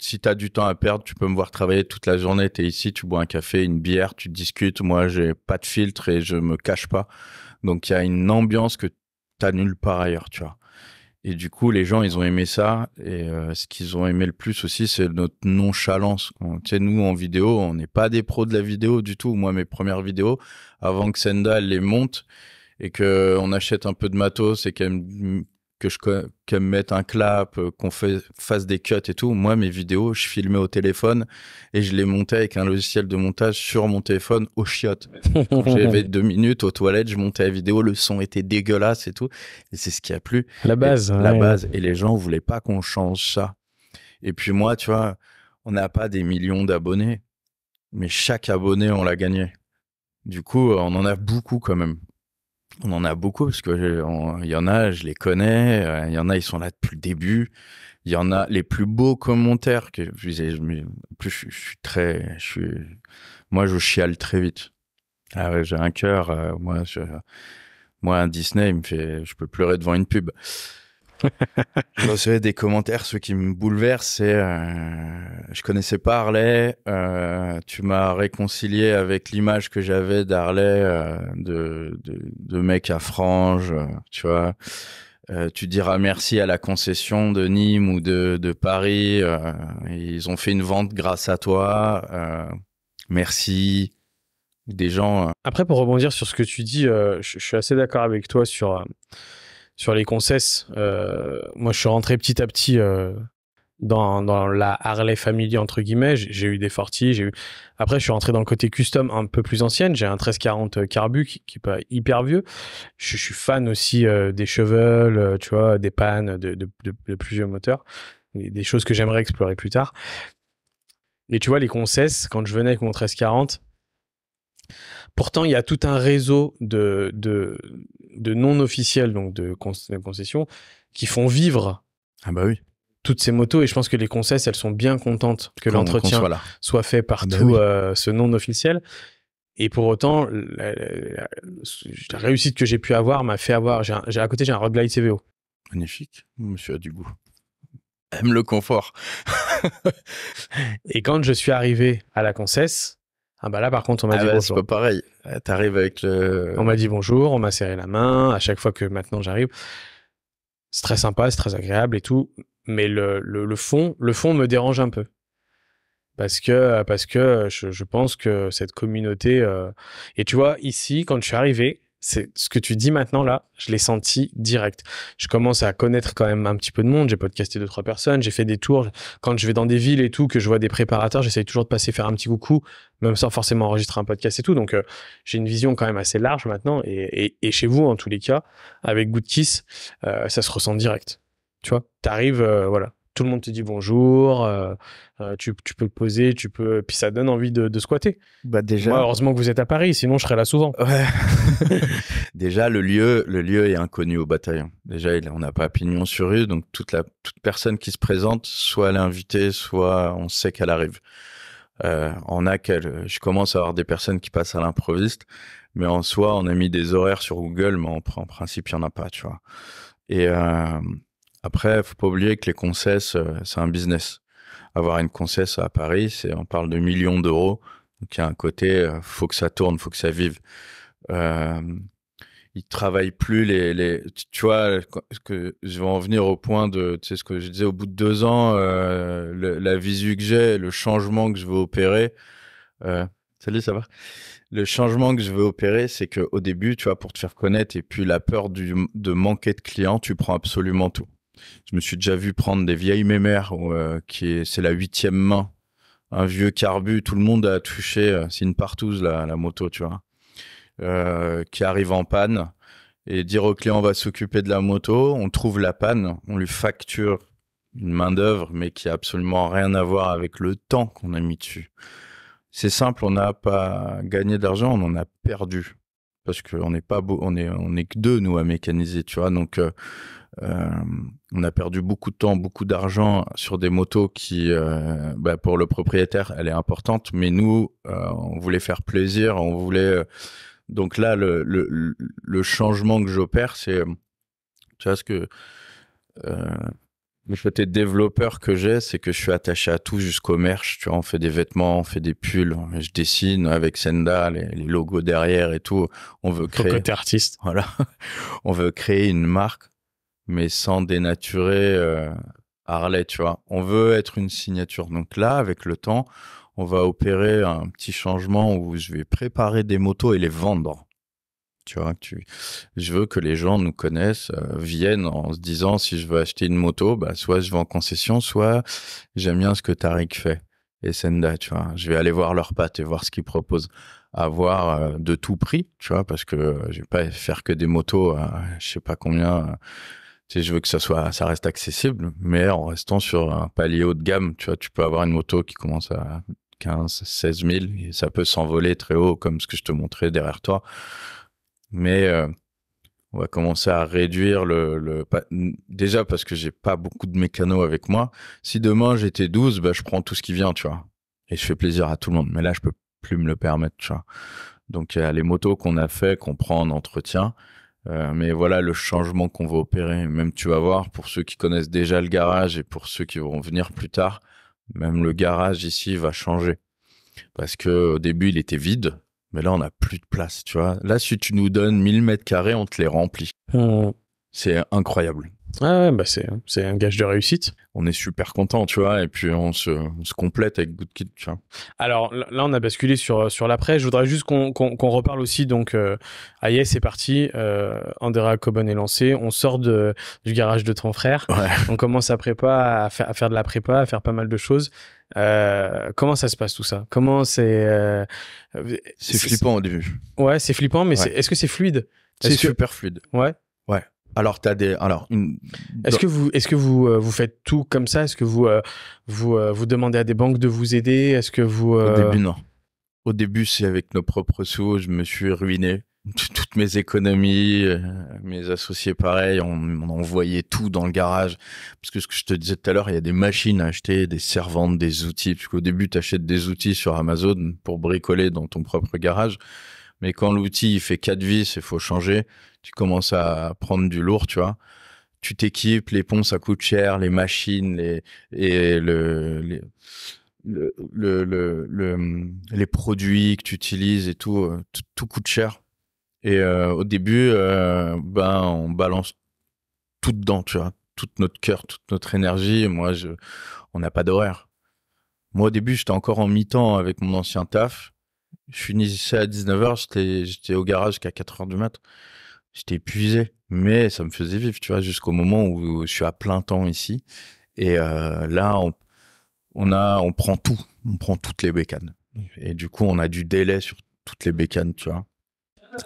si tu as du temps à perdre, tu peux me voir travailler toute la journée. Tu es ici, tu bois un café, une bière, tu discutes. Moi, j'ai pas de filtre et je me cache pas. Donc, il y a une ambiance que tu nulle part ailleurs, tu vois. Et du coup, les gens, ils ont aimé ça. Et ce qu'ils ont aimé le plus aussi, c'est notre nonchalance. nous, en vidéo, on n'est pas des pros de la vidéo du tout. Moi, mes premières vidéos, avant que Senda les monte, et qu'on euh, achète un peu de matos et qu'elle me, que je, mette un clap, euh, qu'on fasse des cuts et tout, moi, mes vidéos, je filmais au téléphone et je les montais avec un logiciel de montage sur mon téléphone au chiottes. j'avais deux minutes aux toilettes, je montais la vidéo, le son était dégueulasse et tout. Et c'est ce qui a plu. La base. La base. Et les gens voulaient pas qu'on change ça. Et puis moi, tu vois, on n'a pas des millions d'abonnés, mais chaque abonné, on l'a gagné. Du coup, on en a beaucoup quand même on en a beaucoup parce que euh, il y en a, je les connais. Euh, il y en a, ils sont là depuis le début. Il y en a les plus beaux commentaires que je, plus je, suis très, je suis, moi je chiale très vite. Ah j'ai un cœur, euh, moi, moi un Disney, me fait, je peux pleurer devant une pub je recevais des commentaires, Ce qui me bouleverse, c'est euh, je connaissais pas Harley, euh, tu m'as réconcilié avec l'image que j'avais d'Harley, euh, de, de, mec à franges, tu vois. tu diras merci à la concession de Nîmes ou de, Paris. ils ont fait une vente grâce à toi. merci des gens. Après, pour rebondir sur ce que tu dis, je suis assez d'accord avec toi sur sur les concesses, euh, moi je suis rentré petit à petit euh, dans, la Harley Family entre guillemets. J'ai eu des Forties, j'ai eu. Après je suis rentré dans le côté custom un peu plus ancienne. J'ai un 1340 Carbu qui, qui, est pas hyper vieux. Je, suis fan aussi euh, des cheveux, tu vois, des pannes de, plusieurs moteurs, des, choses que j'aimerais explorer plus tard. Et tu vois les concesses quand je venais avec mon 1340. Pourtant, il y a tout un réseau de, de, de non officiels, donc de, concessions, qui font vivre ah bah oui. toutes ces motos. Et je pense que les concesses, elles sont bien contentes que l'entretien soit, fait ah bah par euh, ce non officiel. Et pour autant, la, réussite que j'ai pu avoir m'a fait avoir. J'ai à côté, j'ai un Road Glide CVO. Magnifique. Monsieur a du goût. Aime le confort. et quand je suis arrivé à la concesse, ah bah là par contre on m'a ah dit bonjour. C'est pareil. T'arrives avec le. On m'a dit bonjour, on m'a serré la main. À chaque fois que maintenant j'arrive, c'est très sympa, c'est très agréable et tout. Mais le, le, fond, le fond me dérange un peu parce que parce que je, pense que cette communauté. Euh, et tu vois ici quand je suis arrivé, c'est ce que tu dis maintenant là, je l'ai senti direct. Je commence à connaître quand même un petit peu de monde. J'ai podcasté deux trois personnes, j'ai fait des tours. Quand je vais dans des villes et tout, que je vois des préparateurs, j'essaye toujours de passer faire un petit coucou, même sans forcément enregistrer un podcast et tout. Donc euh, j'ai une vision quand même assez large maintenant. Et, chez vous, en tous les cas, avec Good Kiss, euh, ça se ressent direct. Tu vois, t'arrives, euh, voilà, tout le monde te dit bonjour, euh, euh, tu, peux te poser, tu peux. Puis ça donne envie de, squatter. Bah déjà. heureusement que vous êtes à Paris, sinon je serais là souvent. déjà, le lieu, le lieu est inconnu au bataillon. Déjà, on n'a pas pignon sur rue, donc toute, personne qui se présente, soit elle est invitée, soit on sait qu'elle arrive. on a quel... je commence à avoir des personnes qui passent à l'improviste, mais en soi, on a mis des horaires sur Google, mais en, principe, il n'y en a pas, tu vois. Et, euh, après, il ne faut pas oublier que les concesses, euh, c'est un business. Avoir une concesse à Paris, c'est on parle de millions d'euros. Donc il y a un côté, euh, faut que ça tourne, il faut que ça vive. Euh, ne travaillent plus les, les tu vois que je vais en venir au point de tu sais ce que je disais au bout de deux ans euh, la visu que j'ai le changement que je veux opérer salut ça va le changement que je veux opérer c'est que au début tu vois pour te faire connaître et puis la peur de manquer de clients tu prends absolument tout je me suis déjà vu prendre des vieilles mémères euh, qui c'est la huitième main. Un vieux carbu, tout le monde a touché, euh, c'est une partouze la, moto, tu vois, euh, qui arrive en panne et dire au client on va s'occuper de la moto, on trouve la panne, on lui facture une main d'œuvre mais qui a absolument rien à voir avec le temps qu'on a mis dessus. C'est simple, on n'a pas gagné d'argent, on en a perdu parce qu'on n'est pas beau, on est on est que deux nous à mécaniser, tu vois. Donc euh, on a perdu beaucoup de temps, beaucoup d'argent sur des motos qui, euh, bah, pour le propriétaire, elle est importante. Mais nous, euh, on voulait faire plaisir, on voulait. donc là, le, changement que j'opère, c'est, tu vois, ce que le côté développeur que j'ai, c'est que je suis attaché à tout jusqu'au merch. Tu vois, on fait des vêtements, on fait des pulls, je dessine avec Senda, les, logos derrière et tout. On veut créer. des côté artiste. Voilà. on veut créer une marque mais sans dénaturer euh, Harley, tu vois. On veut être une signature. Donc là, avec le temps, on va opérer un petit changement où je vais préparer des motos et les vendre. Tu vois, je veux que les gens nous connaissent, euh, viennent en se disant si je veux acheter une moto, bah, soit je vais en concession, soit j'aime bien ce que Tariq fait et Senda, tu vois. Je vais aller voir leurs pattes et voir ce qu'ils proposent. Avoir euh, de tout prix, tu vois, parce que je vais pas faire que des motos à je sais pas combien je veux que ça soit, ça reste accessible, mais en restant sur un palier haut de gamme, tu vois, tu peux avoir une moto qui commence à 15, 16 000 et ça peut s'envoler très haut comme ce que je te montrais derrière toi. Mais euh, on va commencer à réduire le, déjà parce que j'ai pas beaucoup de mécanos avec moi. Si demain j'étais 12, bah, je prends tout ce qui vient, tu vois, et je fais plaisir à tout le monde. Mais là, je peux plus me le permettre, tu vois. Donc, il y a les motos qu'on a fait, qu'on prend en entretien. Euh, mais voilà le changement qu'on va opérer. Même tu vas voir, pour ceux qui connaissent déjà le garage et pour ceux qui vont venir plus tard, même le garage ici va changer. Parce que au début, il était vide, mais là, on n'a plus de place, tu vois. Là, si tu nous donnes 1000 mètres carrés, on te les remplit. Euh. C'est incroyable. Ah bah, c'est un gage de réussite. On est super content, tu vois, et puis on se, complète avec Good tu Alors là, on a basculé sur, euh, sur l'après. Je voudrais juste qu'on reparle aussi. Donc, euh, aïe c'est parti. Euh, Andera Cobon est lancé. On sort de, du garage de ton frère. On commence à prépa, à faire, de la prépa, à faire pas mal de choses. Euh, comment ça se passe tout ça Comment c'est C'est flippant au début. Ouais, c'est flippant, mais est-ce que c'est fluide C'est super fluide. Ouais. Ouais. Alors, as des. Alors, Est-ce que vous, est-ce que vous, euh, vous faites tout comme ça Est-ce que vous, euh, euh, vous, demandez à des banques de vous aider Est-ce que vous Au début, non. Au début, c'est avec nos propres sous. Je me suis ruiné. Toutes mes économies, mes associés, pareil, on, on, envoyait tout dans le garage. Parce que ce que je te disais tout à l'heure, il y a des machines à acheter, des servantes, des outils. Parce qu'au début, tu achètes des outils sur Amazon pour bricoler dans ton propre garage. Mais quand l'outil fait quatre vis, il faut changer. Tu commences à prendre du lourd, tu vois. Tu t'équipes, les ponts ça coûte cher, les machines, les et le, les, le, le, les produits que tu utilises et tout, euh, tout, coûte cher. Et euh, au début, euh, ben on balance tout dedans, tu vois, tout notre cœur, toute notre énergie. moi, je, on n'a pas d'horaire. Moi, au début, j'étais encore en mi-temps avec mon ancien taf. Je finissais à 19h, j'étais au garage jusqu'à 4h du mat. J'étais épuisé, mais ça me faisait vivre, tu vois, jusqu'au moment où je suis à plein temps ici. Et euh, là, on, on, a, on prend tout, on prend toutes les bécanes. Et du coup, on a du délai sur toutes les bécanes, tu vois.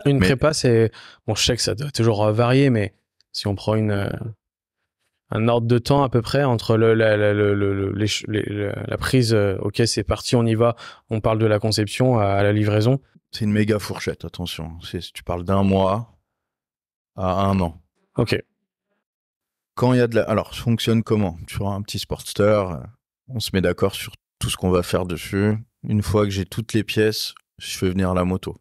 Une prépa, c'est. Bon, je sais que ça doit toujours euh, varier, mais si on prend une, euh, un ordre de temps à peu près entre la, prise, euh, ok, c'est parti, on y va, on parle de la conception à, la livraison C'est une méga fourchette, attention. Tu parles d'un mois à un an. Ok. Quand il y a de la. Alors, ça fonctionne comment Tu vois, un petit Sportster, euh, on se met d'accord sur tout ce qu'on va faire dessus. Une fois que j'ai toutes les pièces, je fais venir la moto.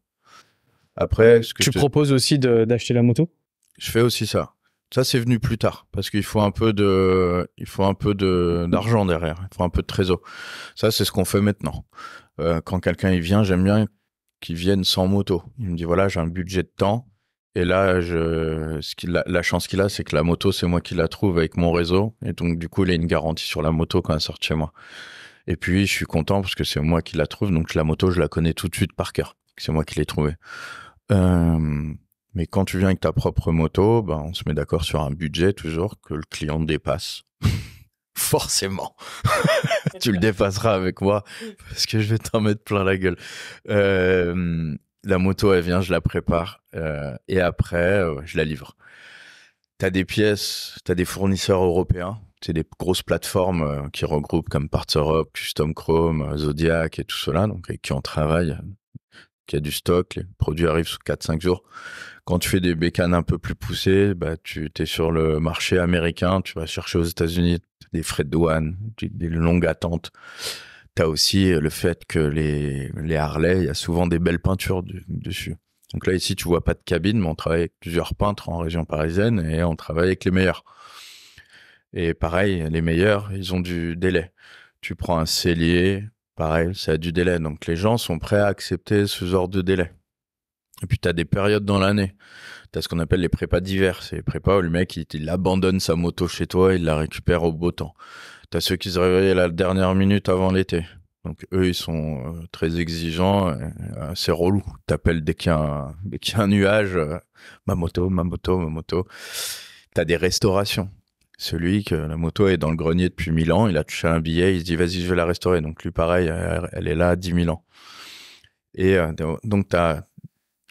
Après, tu proposes aussi d'acheter la moto Je fais aussi ça. Ça, c'est venu plus tard parce qu'il faut un peu de, il faut un peu de d'argent derrière, il faut un peu de trésor. Ça, c'est ce qu'on fait maintenant. Euh, quand quelqu'un y vient, j'aime bien qu'il vienne sans moto. Il me dit voilà, j'ai un budget de temps. Et là, la chance qu'il a, c'est que la moto, c'est moi qui la trouve avec mon réseau. Et donc, du coup, il a une garantie sur la moto quand elle sort chez moi. Et puis, je suis content parce que c'est moi qui la trouve. Donc, la moto, je la connais tout de suite par cœur. C'est moi qui l'ai trouvée. Euh, mais quand tu viens avec ta propre moto, ben, on se met d'accord sur un budget toujours que le client dépasse. Forcément. tu le dépasseras avec moi parce que je vais t'en mettre plein la gueule. Euh, la moto, elle vient, je la prépare euh, et après, euh, je la livre. Tu as des pièces, tu as des fournisseurs européens, tu as des grosses plateformes qui regroupent comme Parts Europe, Custom Chrome, Zodiac et tout cela, donc qui en travaille, qui a du stock, les produits arrivent sous 4-5 jours. Quand tu fais des bécanes un peu plus poussées, bah, tu es sur le marché américain, tu vas chercher aux États-Unis des frais de douane, des longues attentes. Tu as aussi le fait que les, les Harley, il y a souvent des belles peintures dessus. Donc là, ici, tu vois pas de cabine, mais on travaille avec plusieurs peintres en région parisienne et on travaille avec les meilleurs. Et pareil, les meilleurs, ils ont du délai. Tu prends un cellier, pareil, ça a du délai. Donc les gens sont prêts à accepter ce genre de délai. Et puis, tu as des périodes dans l'année. Tu as ce qu'on appelle les prépas d'hiver. C'est les prépas où le mec, il, abandonne sa moto chez toi, il la récupère au beau temps. Tu as ceux qui se réveillent à la dernière minute avant l'été. Donc, eux, ils sont euh, très exigeants. C'est euh, relou. T'appelles dès qu'il y, a un nuage. Euh, ma moto, ma moto, ma moto. T'as des restaurations. Celui que la moto est dans le grenier depuis mille ans, il a touché un billet, il se dit vas-y, je vais la restaurer. Donc, lui, pareil, elle est là à 10 ans. Et donc, tu as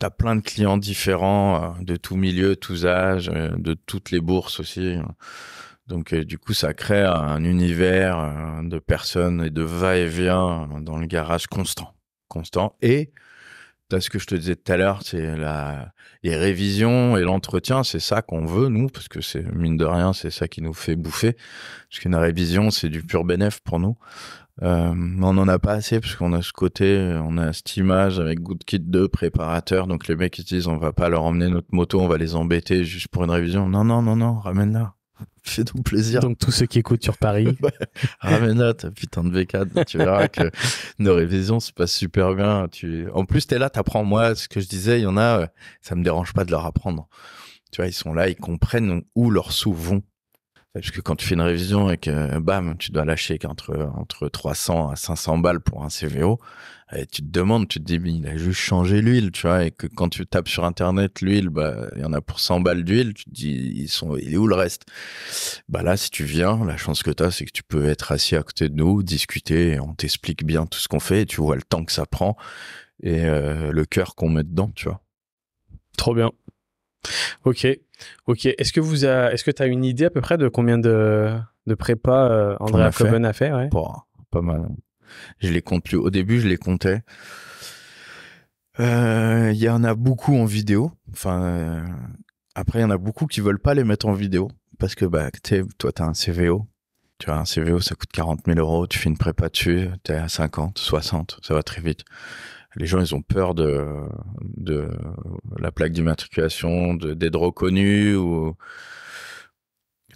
tu plein de clients différents, euh, de tous milieux, tous âges, euh, de toutes les bourses aussi. Hein. Donc, euh, du coup, ça crée un univers de personnes et de va-et-vient dans le garage constant. Constant. Et tu as ce que je te disais tout à l'heure, c'est la... les révisions et l'entretien, c'est ça qu'on veut, nous, parce que c'est, mine de rien, c'est ça qui nous fait bouffer. Parce qu'une révision, c'est du pur bénéf pour nous. Euh, on n'en a pas assez parce qu'on a ce côté, euh, on a cette image avec Good Kit 2 préparateur. Donc les mecs ils disent on va pas leur emmener notre moto, on va les embêter juste pour une révision. Non non non non, ramène-la. fais donc plaisir. Donc tous ceux qui écoutent sur Paris, ramène-la ta putain de V4. Tu verras que nos révisions se passent super bien. Tu... En plus t'es là, t'apprends. Moi ce que je disais, il y en a, euh, ça me dérange pas de leur apprendre. Tu vois, ils sont là, ils comprennent où leurs sous vont. Parce que quand tu fais une révision et que, bam, tu dois lâcher qu'entre entre 300 à 500 balles pour un CVO, et tu te demandes, tu te dis, mais il a juste changé l'huile, tu vois, et que quand tu tapes sur Internet l'huile, bah, il y en a pour 100 balles d'huile, tu te dis, ils sont, il est où le reste? Bah là, si tu viens, la chance que tu as, c'est que tu peux être assis à côté de nous, discuter, on t'explique bien tout ce qu'on fait, et tu vois le temps que ça prend, et euh, le cœur qu'on met dedans, tu vois. Trop bien. Ok, Ok. Est-ce que vous est tu as une idée à peu près de combien de, de prépas euh, André a fait. Pas mal. Je les compte plus. Au début, je les comptais. Euh, il y en a beaucoup en vidéo. Enfin, euh, après, il y en a beaucoup qui veulent pas les mettre en vidéo parce que bah, toi, tu as un CVO. Tu as un CVO, ça coûte 40 000 euros. Tu fais une prépa dessus, tu es à 50, 60, ça va très vite les gens, ils ont peur de, la plaque d'immatriculation, d'être reconnus ou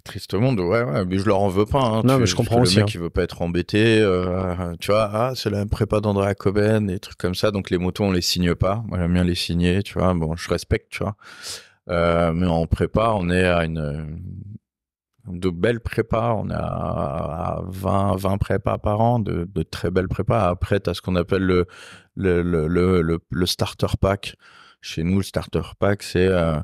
tristement de ouais, mais je leur en veux pas hein. non mais je comprends aussi le mec hein. veut pas être embêté euh, tu vois ah c'est la prépa d'André Coben et trucs comme ça donc les motos on les signe pas moi j'aime bien les signer tu vois bon je respecte tu vois euh, mais en prépa on est à une de belles prépas. On a 20, 20 prépas par an, de, très belles prépas. Après, tu as ce qu'on appelle le, le, starter pack. Chez nous, le starter pack, c'est euh,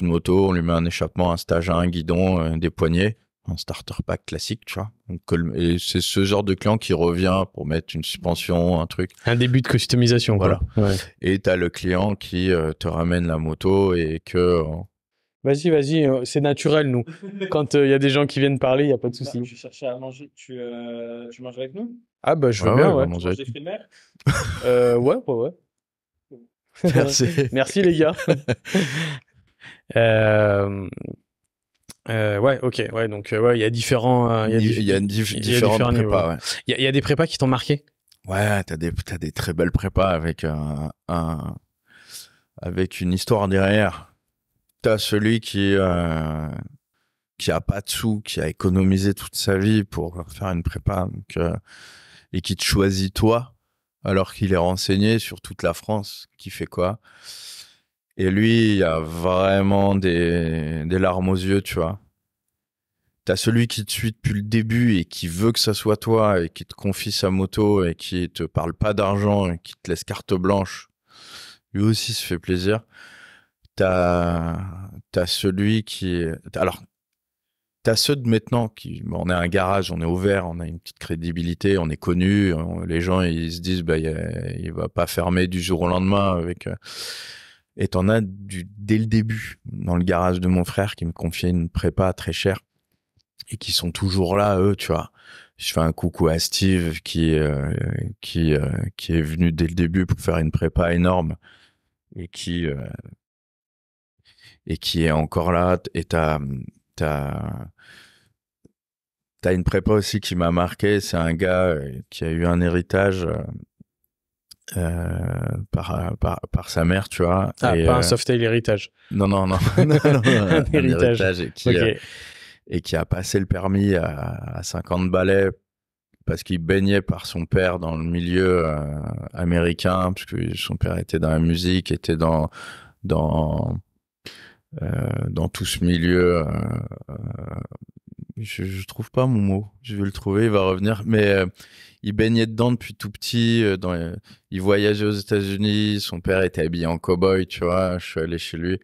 une moto, on lui met un échappement, un stage, un guidon, euh, des poignées. Un starter pack classique, tu vois. et c'est ce genre de client qui revient pour mettre une suspension, un truc. Un début de customisation, voilà. Et tu as le client qui euh, te ramène la moto et que Vas-y, vas-y, euh, c'est naturel, nous. Quand il euh, y a des gens qui viennent parler, il n'y a pas de bah, souci. Je cherchais à manger. Tu, euh, tu avec nous Ah, bah, je veux bien, ouais. Manger avec... des euh, Ouais, ouais, ouais. Merci. Merci, les gars. ouais, ok, ouais, donc ouais, il y a différents, il y a, différents, prépas, ouais. Il y, a des prépas qui t'ont marqué. Ouais, t'as des as des très belles prépas avec un avec une histoire derrière t'as celui qui n'a euh, qui a pas de sous, qui a économisé toute sa vie pour faire une prépa, euh, et qui te choisit toi, alors qu'il est renseigné sur toute la France, qui fait quoi Et lui, il y a vraiment des, larmes aux yeux, tu vois. T'as celui qui te suit depuis le début et qui veut que ça soit toi et qui te confie sa moto et qui te parle pas d'argent et qui te laisse carte blanche. Lui aussi se fait plaisir. T'as as celui qui alors t'as ceux de maintenant qui on est un garage, on est ouvert, on a une petite crédibilité, on est connu, les gens ils se disent bah il, va pas fermer du jour au lendemain avec euh, et t'en as du dès le début dans le garage de mon frère qui me confiait une prépa très chère et qui sont toujours là eux, tu vois je fais un coucou à Steve qui euh, qui euh, qui est venu dès le début pour faire une prépa énorme et qui et qui est encore là. Et t'as, t'as, t'as une prépa aussi qui m'a marqué. C'est un gars euh, qui a eu un héritage. Euh, euh, par, par, par, sa mère, tu vois. Ah, et, pas un softail héritage. Non, non, non. un, héritage. et, qui, et, qui, a passé le permis à, 50 balais parce qu'il baignait par son père dans le milieu américain, parce que son père était dans la musique, était dans, dans, euh, dans tout ce milieu. Euh, euh, je, trouve pas mon mot. Je vais le trouver, il va revenir. Mais il baignait dedans depuis tout petit. Dans Il voyageait aux États-Unis. Son père était habillé en cow-boy, tu vois. Je suis allé chez lui.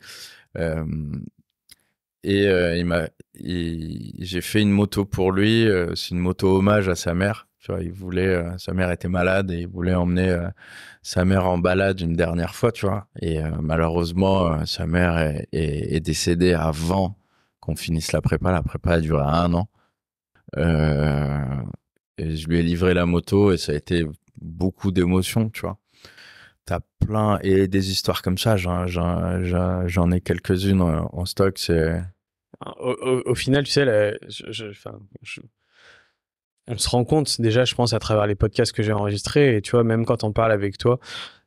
et il m'a, j'ai fait une moto pour lui. c'est une moto hommage à sa mère. Tu vois, il voulait, euh, sa mère était malade et il voulait emmener euh, sa mère en balade une dernière fois, tu vois. Et euh, malheureusement, sa mère est, décédée avant qu'on finisse la prépa. La prépa a duré un an. je lui ai livré la moto et ça a été beaucoup d'émotions, tu vois. T'as plein, et des histoires comme ça, j'en ai quelques-unes en, stock, c'est... Au, final, tu sais, je on se rend compte déjà, je pense, à travers les podcasts que j'ai enregistrés, et tu vois, même quand on parle avec toi,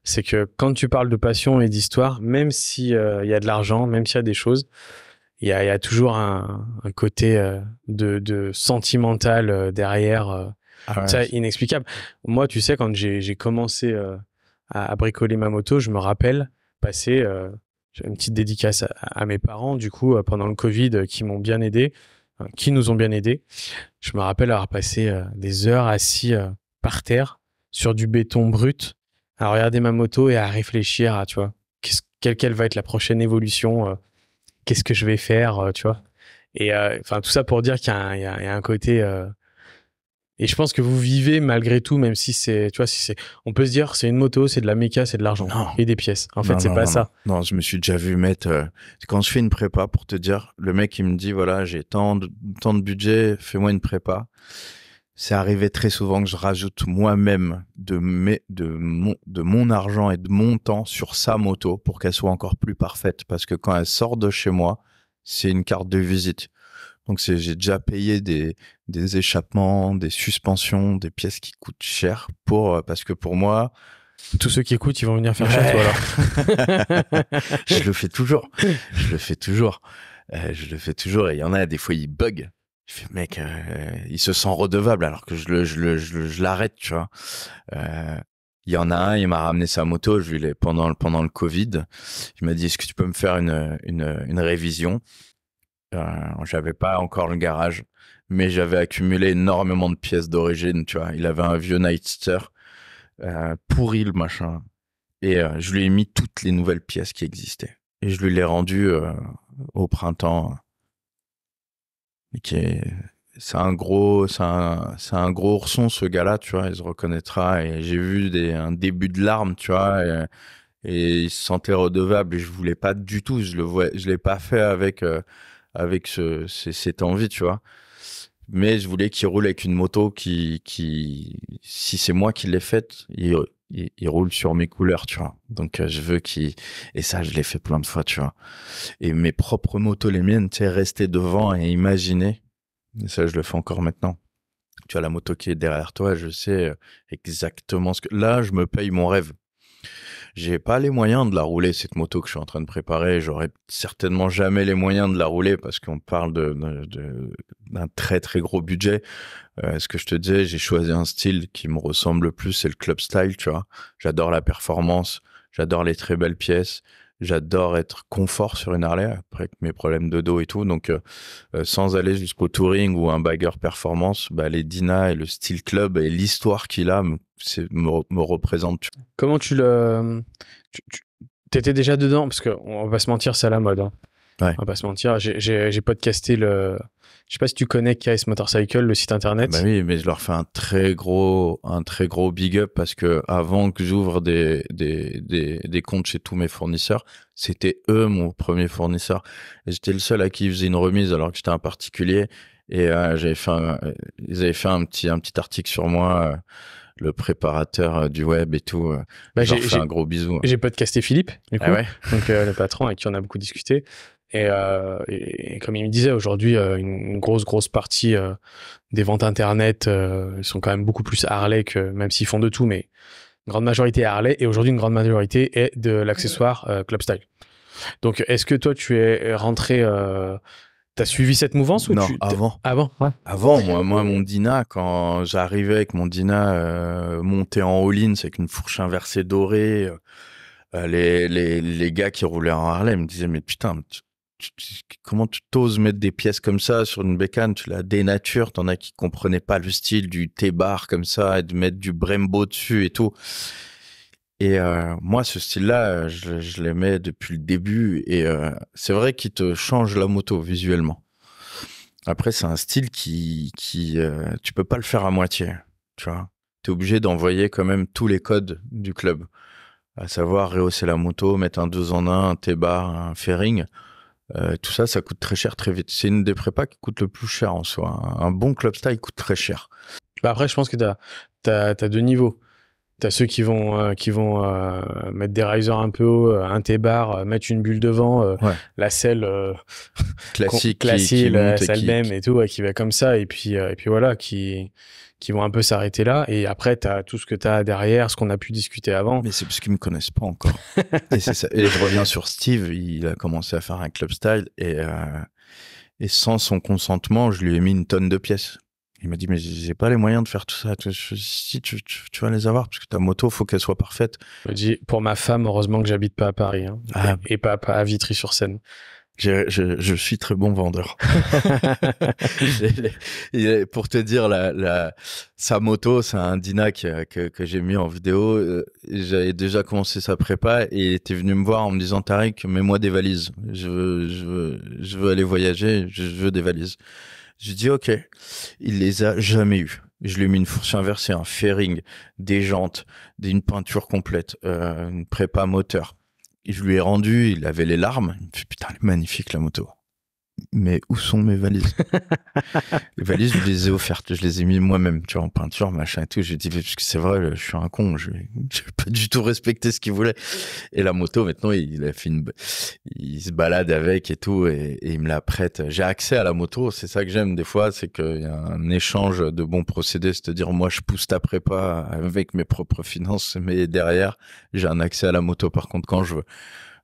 c'est que quand tu parles de passion et d'histoire, même s'il euh, il y a de l'argent, même s'il y a des choses, il y, a, toujours un, côté euh, de, sentimental euh, derrière, ah inexplicable. Moi, tu sais, quand j'ai commencé à, bricoler ma moto, je me rappelle passer une petite dédicace à, mes parents, du coup, pendant le Covid, qui m'ont bien aidé qui nous ont bien aidés. Je me rappelle avoir passé euh, des heures assis euh, par terre sur du béton brut à regarder ma moto et à réfléchir à, tu vois, quelle, va être la prochaine évolution, euh, qu'est-ce que je vais faire, tu vois. Et enfin, tout ça pour dire qu'il y a un côté et je pense que vous vivez malgré tout, même si c'est, tu vois, si c'est, on peut se dire, c'est une moto, c'est de la méca, c'est de l'argent et des pièces. En fait, c'est pas ça. Non. je me suis déjà vu mettre. Euh, quand je fais une prépa, pour te dire, le mec il me dit, voilà, j'ai tant de, tant de budget, fais-moi une prépa. C'est arrivé très souvent que je rajoute moi-même de, mes, de, de mon argent et de mon temps sur sa moto pour qu'elle soit encore plus parfaite. Parce que quand elle sort de chez moi, c'est une carte de visite. Donc j'ai déjà payé des, des échappements, des suspensions, des pièces qui coûtent cher pour euh, parce que pour moi, tous ceux qui écoutent, ils vont venir faire chier toi alors. je le fais toujours. Je le fais toujours. Euh, je le fais toujours. Et il y en a, des fois, ils bug. Je fais, mec, euh, il se sent redevable alors que je le, je le, je l'arrête, tu vois. il y en a un, il m'a ramené sa moto, je lui l'ai pendant, pendant le Covid. Il m'a dit, est-ce que tu peux me faire une, une, une révision? Euh, j'avais pas encore le garage, mais j'avais accumulé énormément de pièces d'origine, tu vois. Il avait un vieux Nightster euh, pourri, le machin. Et euh, je lui ai mis toutes les nouvelles pièces qui existaient. Et je lui l'ai rendu au printemps. c'est un gros, c'est un, un, gros ourson ce gars-là, tu vois. Il se reconnaîtra et j'ai vu des, un début de larmes, tu vois, et, il se sentait redevable. Et je voulais pas du tout. Je le je l'ai pas fait avec avec ce, cette envie, tu vois. Mais je voulais qu'il roule avec une moto qui, qui si c'est moi qui l'ai faite, il, roule sur mes couleurs, tu vois. Donc euh, je veux qu'il et ça je l'ai fait plein de fois, tu vois. Et mes propres motos, les miennes, tu sais, rester devant et imaginer. Et ça je le fais encore maintenant tu as la moto qui est derrière toi, je sais euh, exactement ce que. Là, je me paye mon rêve j'ai pas les moyens de la rouler cette moto que je suis en train de préparer. J'aurais certainement jamais les moyens de la rouler parce qu'on parle de, d'un très très gros budget. Euh, ce que je te disais, j'ai choisi un style qui me ressemble le plus, c'est le club style, tu vois. J'adore la performance, j'adore les très belles pièces, J'adore être confort sur une Harley, après mes problèmes de dos et tout. Donc, euh, euh, sans aller jusqu'au touring ou un bagger performance, bah, les Dina et le style Club et l'histoire qu'il a me, me, représente. Comment tu le. Tu, étais déjà dedans Parce qu'on va pas se mentir, c'est à la mode. Hein. On va pas se mentir. J'ai podcasté le je sais pas si tu connais KS Motorcycle, le site internet. Bah oui, mais je leur fais un très gros, un très gros big up parce que avant que j'ouvre des, des, des, comptes chez tous mes fournisseurs, c'était eux mon premier fournisseur. J'étais le seul à qui ils faisaient une remise alors que j'étais un particulier. Et euh, j'ai fait, ils avaient fait un petit, un petit article sur moi. Euh, le préparateur euh, du web et tout. Bah, j'ai fait un gros bisou. Hein. J'ai podcasté Philippe, du ah coup, donc le patron avec qui on a beaucoup discuté. Euh, et, comme il me disait, aujourd'hui, euh, une, grosse, grosse partie euh, des ventes Internet, sont quand même beaucoup plus Harley que, même s'ils font de tout, mais une grande majorité est Harley. Et aujourd'hui, une grande majorité est de l'accessoire Club Style. Donc, est-ce que toi, tu es rentré, t'as suivi cette mouvance ou Non, avant. Avant, Avant, moi, moi, mon Dina, quand j'arrivais avec mon Dina monté en all-in, c'est une fourche inversée dorée, les, les, les, gars qui roulaient en Harley me disaient, mais putain, tu, comment tu t'oses mettre des pièces comme ça sur une bécane Tu la dénatures. T'en as qui comprenaient pas le style du T-bar comme ça et de mettre du Brembo dessus et tout. Et euh, moi, ce style-là, euh, je, l'aimais depuis le début. Et euh, c'est vrai qu'il te change la moto visuellement. Après, c'est un style qui, qui tu peux pas le faire à moitié. Tu vois, obligé d'envoyer quand même tous les codes du club, à savoir rehausser la moto, mettre un 2 en 1, un T-bar, un fairing. Euh, tout ça, ça coûte très cher très vite. C'est une des prépas qui coûte le plus cher en soi. Un bon club style coûte très cher. Bah, après, je pense que tu as, as, deux niveaux. Tu as ceux qui vont, euh, qui vont euh, mettre des risers un peu haut, un T-bar, mettre une bulle devant, la selle classique, qui, la selle même et tout, qui va comme ça. Et puis, et puis voilà, qui, qui vont un peu s'arrêter là. Et après, tu as tout ce que tu as derrière, ce qu'on a pu discuter avant. Mais c'est parce qu'ils me connaissent pas encore. et, je reviens sur Steve, il a commencé à faire un club style euh, et, sans son consentement, je lui ai mis une tonne de pièces. Il m'a dit, mais j'ai pas les moyens de faire tout ça. Si tu, vas les avoir, parce que ta moto, faut qu'elle soit parfaite. Je dis, pour ma femme, heureusement que j'habite pas à Paris, hein, ah. et, pas à Vitry-sur-Seine. Je, je, je, suis très bon vendeur. pour te dire, la, la, sa moto, c'est un Dina que, que, j'ai mis en vidéo. Euh, j'avais déjà commencé sa prépa et il était venu me voir en me disant Tariq, mets-moi des valises. Je veux, je, je veux aller voyager, je veux des valises. Je dis OK. Il les a jamais eues. Je lui ai mis une fourche inversée, un fairing, des jantes, une peinture complète, euh, une prépa moteur je lui ai rendu, il avait les larmes. Il me fait, putain, elle est magnifique la moto mais où sont mes valises Les valises, je les ai offertes, je les ai mis moi-même, tu vois, en peinture, machin et tout. J'ai dit, c'est vrai, je suis un con, je n'ai pas du tout respecté ce qu'il voulait. Et la moto, maintenant, il, a fait une... il se balade avec et tout, et, et il me la prête. J'ai accès à la moto, c'est ça que j'aime des fois, c'est qu'il y a un échange de bons procédés, c'est-à-dire, moi, je pousse ta prépa avec mes propres finances, mais derrière, j'ai un accès à la moto, par contre, quand je veux.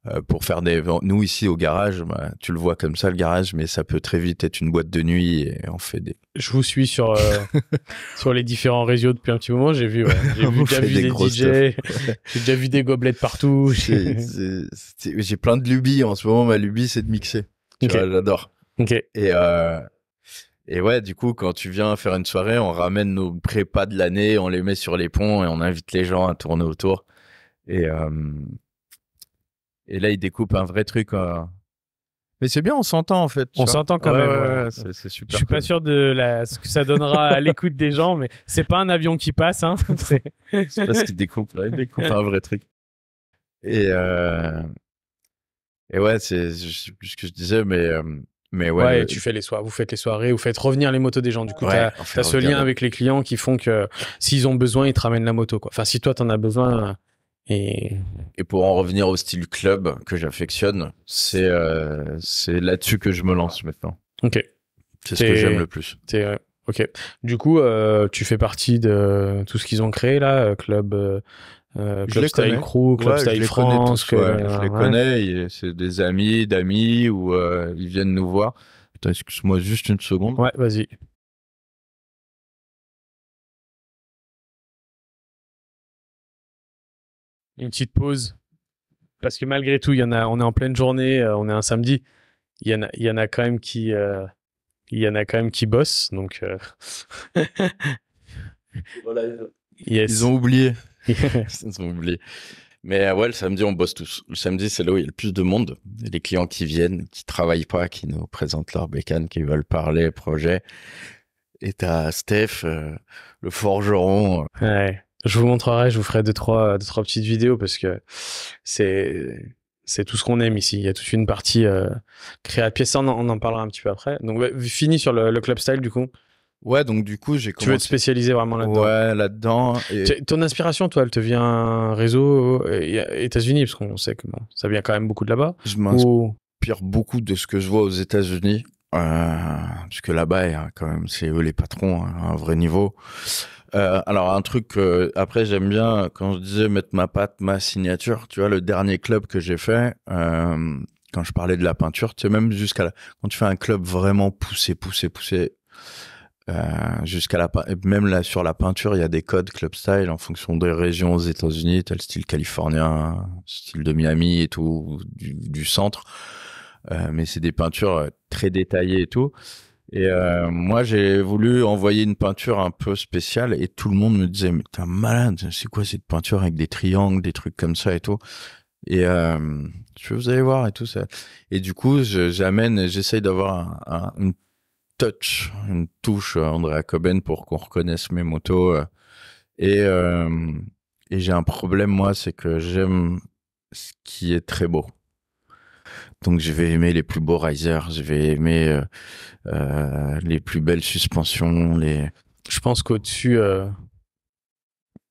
Euh, pour faire des. Nous ici au garage, bah, tu le vois comme ça le garage, mais ça peut très vite être une boîte de nuit et on fait des. Je vous suis sur euh, sur les différents réseaux depuis un petit moment. J'ai vu, j'ai déjà vu des, DJ, j'ai déjà vu des gobelets partout. J'ai plein de lubies en ce moment. Ma lubie, c'est de mixer. J'adore. Et euh, et ouais, du coup, quand tu viens faire une soirée, on ramène nos prépas de l'année, on les met sur les ponts et on invite les gens à tourner autour. Et, et là, il découpe un vrai truc. Euh. Mais c'est bien, on s'entend en fait. On s'entend quand même. Ouais, ouais. C'est, super. Je suis pas sûr de la... ce que ça donnera à l'écoute des gens, mais c'est pas un avion qui passe. Hein. c'est... parce qu'il découpe, il découpe un vrai truc. Et, euh, ouais, c'est ce que je disais, mais. Euh, mais ouais, tu fais les soirées, vous faites les soirées, vous faites revenir les motos des gens. Du coup, tu as, ce lien avec les clients qui font que s'ils ont besoin, ils te ramènent la moto. Quoi. Enfin, si toi, tu en as besoin, et... pour en revenir au style club que j'affectionne, c'est euh, c'est là-dessus que je me lance maintenant. Ok. C'est ce que j'aime le plus. ok. Du coup, euh, tu fais partie de tout ce qu'ils ont créé là, euh, club. club Style Crew, Club Style France. je les connais, c'est des amis d'amis ou ils viennent nous voir. Excuse-moi juste une seconde. Ouais, vas-y. une petite pause. Parce que malgré tout, il y en a, on est en pleine journée, euh, on est un samedi. Il y en a, il y en a quand même qui, euh, il y en a quand même qui bossent. Donc, euh, Ils ont oublié. Ils ont oublié. Mais ouais, le samedi, on bosse tous. Le samedi, c'est là où il y a le plus de monde. Les clients qui viennent, qui travaillent pas, qui nous présentent leur bécane, qui veulent parler, projet. Et t'as Steph, le forgeron, ouais. Je vous montrerai, je vous ferai deux trois, trois petites vidéos parce que c'est c'est tout ce qu'on aime ici. Il y a toute une partie euh, à pièce. on en, parlera un petit peu après. Donc, fini sur le, club style du coup. Ouais, donc du coup, j'ai commencé. Tu veux te spécialiser vraiment là-dedans Ouais, là-dedans. Ton inspiration, toi, elle te vient un réseau euh, États-Unis, parce qu'on sait que ça vient quand même beaucoup de là-bas Je m'inspire beaucoup de ce que je vois aux États-Unis. Euh, puisque là-bas, quand même, c'est eux les patrons hein, à un vrai niveau. Euh, alors un truc, après j'aime bien quand je disais mettre ma patte, ma signature. Tu vois, le dernier club que j'ai fait, euh, quand je parlais de la peinture, tu sais même jusqu'à la... quand tu fais un club vraiment poussé, poussé, poussé. Euh, jusqu'à la même là sur la peinture il y a des codes club style en fonction des régions aux États-Unis tel style californien style de Miami et tout du, du centre euh, mais c'est des peintures euh, très détaillées et tout. Et euh, moi, j'ai voulu envoyer une peinture un peu spéciale et tout le monde me disait, mais t'es malade, c'est quoi cette peinture avec des triangles, des trucs comme ça et tout. Et je veux vous allez voir et tout ça. Et du coup, j'amène, j'essaye d'avoir un, une touch, une touche Andrea Coben pour qu'on reconnaisse mes motos. et j'ai un problème, moi, c'est que j'aime ce qui est très beau. Donc je vais aimer les plus beaux risers, je vais aimer euh, euh, les plus belles suspensions. Les... Je pense qu'au-dessus, euh,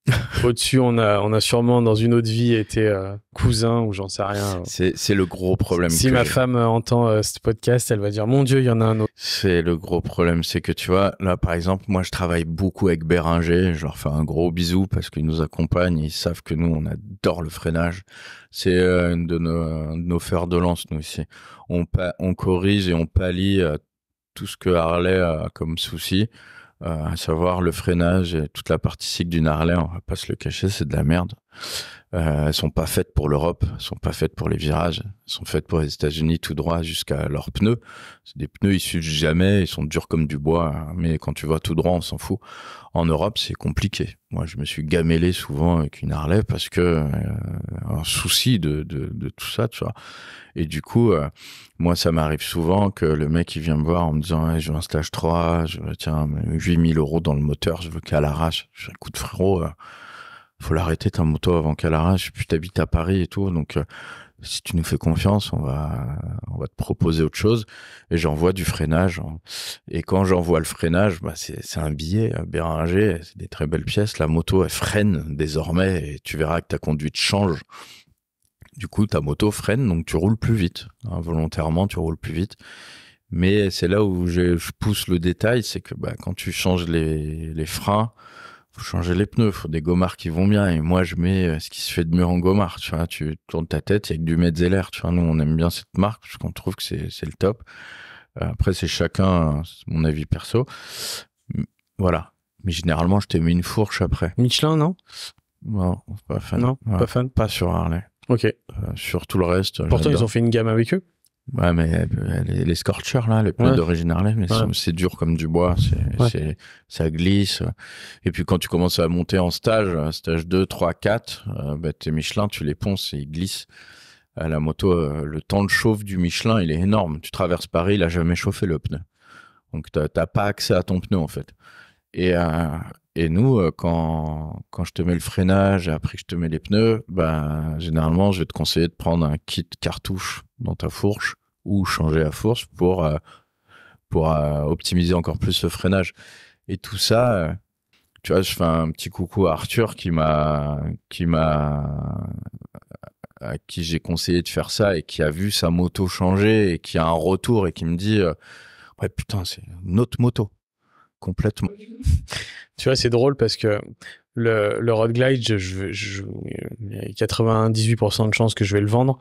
Au-dessus, on a, sûrement dans une autre vie été euh, cousin ou j'en sais rien. C'est le gros problème. Si ma femme euh, entend euh, ce podcast, elle va dire Mon Dieu, il y en a un autre. C'est le gros problème. C'est que tu vois, là par exemple, moi je travaille beaucoup avec Béringer. Je leur fais un gros bisou parce qu'ils nous accompagnent. Ils savent que nous, on adore le freinage. C'est une de nos, un de nos fers de lance, nous ici. On, on corrige et on pallie tout ce que Harley a comme souci. Euh, à savoir le freinage et toute la partie cycle du narlet, on va pas se le cacher, c'est de la merde. Euh, elles sont pas faites pour l'Europe, elles sont pas faites pour les virages, elles sont faites pour les États-Unis tout droit jusqu'à leurs pneus. C'est des pneus issus de jamais, ils sont durs comme du bois, hein, mais quand tu vas tout droit, on s'en fout. En Europe, c'est compliqué. Moi, je me suis gamélé souvent avec une Harley parce que a euh, un souci de, tout ça, tu vois. Et du coup, euh, moi, ça m'arrive souvent que le mec, il vient me voir en me disant, «Eh, je veux un stage 3, je tiens, 8000 euros dans le moteur, je veux qu'à l'arrache. J'ai un coup de frérot faut l'arrêter ta moto avant qu'elle arrache. Puis t'habites à Paris et tout, donc euh, si tu nous fais confiance, on va, on va te proposer autre chose. Et j'envoie du freinage. Hein. Et quand j'envoie le freinage, bah c'est un billet, un euh, Béranger, c'est des très belles pièces. La moto, elle freine désormais et tu verras que ta conduite change. Du coup, ta moto freine, donc tu roules plus vite. Hein. volontairement, tu roules plus vite. Mais c'est là où je, pousse le détail, c'est que bah, quand tu changes les, les freins, faut changer les pneus, faut des gommards qui vont bien. Et moi, je mets euh, ce qui se fait de mieux en gomard. Tu vois, tu tournes ta tête, avec du Metzeler. Tu vois, nous, on aime bien cette marque parce qu'on trouve que c'est, le top. Euh, après, c'est chacun c'est mon avis perso. Voilà. Mais généralement, je t'ai mis une fourche après. Michelin, non Non, pas fan. Non, pas fan. Pas sur Harley. Ok. Euh, sur tout le reste. Pourtant, ils ont fait une gamme avec eux Ouais, mais euh, les, scorchers, là, les pneus d'origine Harley, c'est dur comme du bois, ça glisse. Et puis quand tu commences à monter en stage, euh, stage 2, 3, 4, tes Michelin, tu les ponces et ils glissent. À la moto, euh, le temps de chauffe du Michelin, il est énorme. Tu traverses Paris, il a jamais chauffé le pneu. Donc t'as pas accès à ton pneu, en fait. Et, et nous, quand, quand je te mets le freinage et après que je te mets les pneus, bah, généralement, je vais te conseiller de prendre un kit cartouche dans ta fourche ou changer la fourche pour, euh, pour euh, optimiser encore plus le freinage. Et tout ça, euh, tu vois, je fais un petit coucou à Arthur qui m'a, qui m'a, à qui j'ai conseillé de faire ça et qui a vu sa moto changer et qui a un retour et qui me dit, ouais, putain, c'est notre moto. Complètement. tu vois, c'est drôle parce que le, le road glide, je, je, il y a 98% de chances que je vais le vendre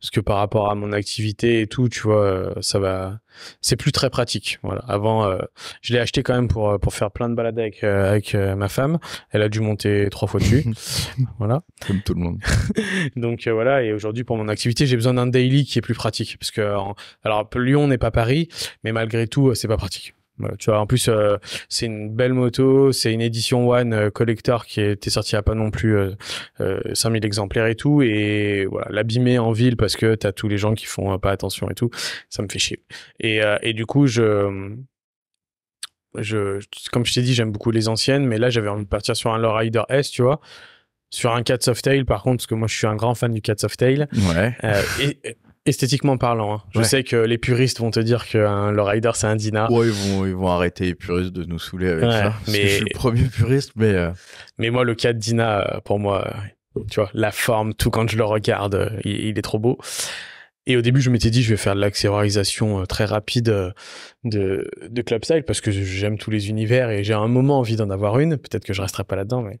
parce que par rapport à mon activité et tout, tu vois, euh, ça va, c'est plus très pratique. Voilà. Avant, euh, je l'ai acheté quand même pour euh, pour faire plein de balades avec avec ma femme. Elle a dû monter trois fois dessus. voilà. Comme tout le monde. Donc voilà. Et aujourd'hui, pour mon activité, j'ai besoin d'un daily qui est plus pratique parce que alors Lyon n'est pas Paris, mais malgré tout, c'est pas pratique tu vois, en plus, euh, c'est une belle moto, c'est une édition One euh, collector qui était sortie à pas non plus 5000 euh, exemplaires et tout. Et voilà, l'abîmer en ville parce que t'as tous les gens qui font pas attention et tout, ça me fait chier. Et, et du coup, je, je, comme je t'ai dit, j'aime beaucoup les anciennes, mais là, j'avais envie de partir sur un Rider S, tu vois sur un Cat Softail par contre parce que moi je suis un grand fan du Cat Softail ouais. Esthétiquement parlant, hein. je sais que les puristes vont te dire que hein, le rider c'est un Dina. Ouais, ils vont, vont arrêter les puristes de nous saouler avec ça. Parce mais... que je suis le premier puriste, mais. Euh, mais moi, le cas de Dina, euh, pour moi, euh, tu vois, la forme, tout quand je le regarde, il est trop beau. Et au début, je m'étais dit, je vais faire de euh, très rapide euh, de, de parce que j'aime tous les univers et j'ai un moment envie d'en avoir une. Peut-être que je resterai pas là-dedans, mais,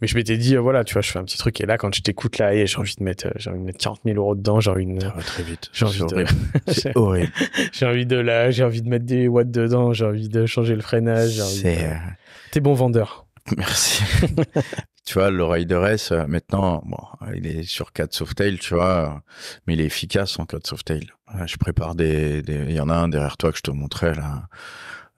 mais je m'étais dit, euh, voilà, tu vois, je fais un petit truc et là, quand je t'écoute là, et j'ai envie de mettre, j'ai envie de mettre 40 000 euros dedans, genre une très vite. J'ai envie de, j'ai envie de là, j'ai envie de mettre des watts dedans, j'ai envie de changer le freinage. J'ai envie T'es bon vendeur. Merci. tu vois, le Rider S, euh, maintenant, bon, il est sur 4 softtail tu vois, mais il est efficace en 4 softtail Je prépare des, il y en a un derrière toi que je te montrais, là,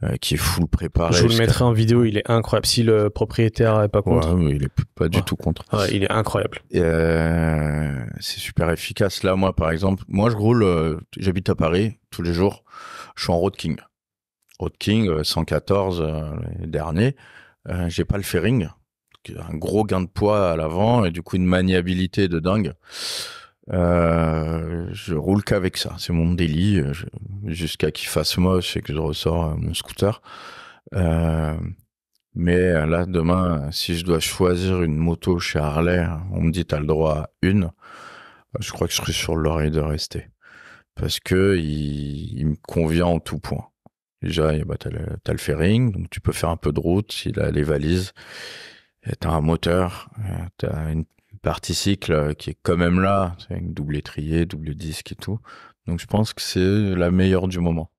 euh, qui est full préparé. Je vous le mettrai en vidéo, il est incroyable. Si le propriétaire n'est pas contre. il n'est pas du tout contre. il est incroyable. Euh, c'est super efficace. Là, moi, par exemple, moi, je roule, j'habite à Paris tous les jours, je suis en Road King. Road King 114, dernier. Euh, j'ai pas le fairing, un gros gain de poids à l'avant et du coup une maniabilité de dingue. Euh, je roule qu'avec ça, c'est mon délit, euh, jusqu'à qu'il fasse moche et que je ressors mon scooter. mais là, demain, si je dois choisir une moto chez Harley, on me dit t'as le droit à une, je crois que je serai sur l'oreille de rester. Parce que il, il me convient en tout point. Déjà, eh ben, tu le fairing, donc tu peux faire un peu de route, il a les valises, tu as un moteur, euh, tu as une partie cycle qui est quand même là, avec double étrier, double disque et tout. Donc je pense que c'est la meilleure du moment.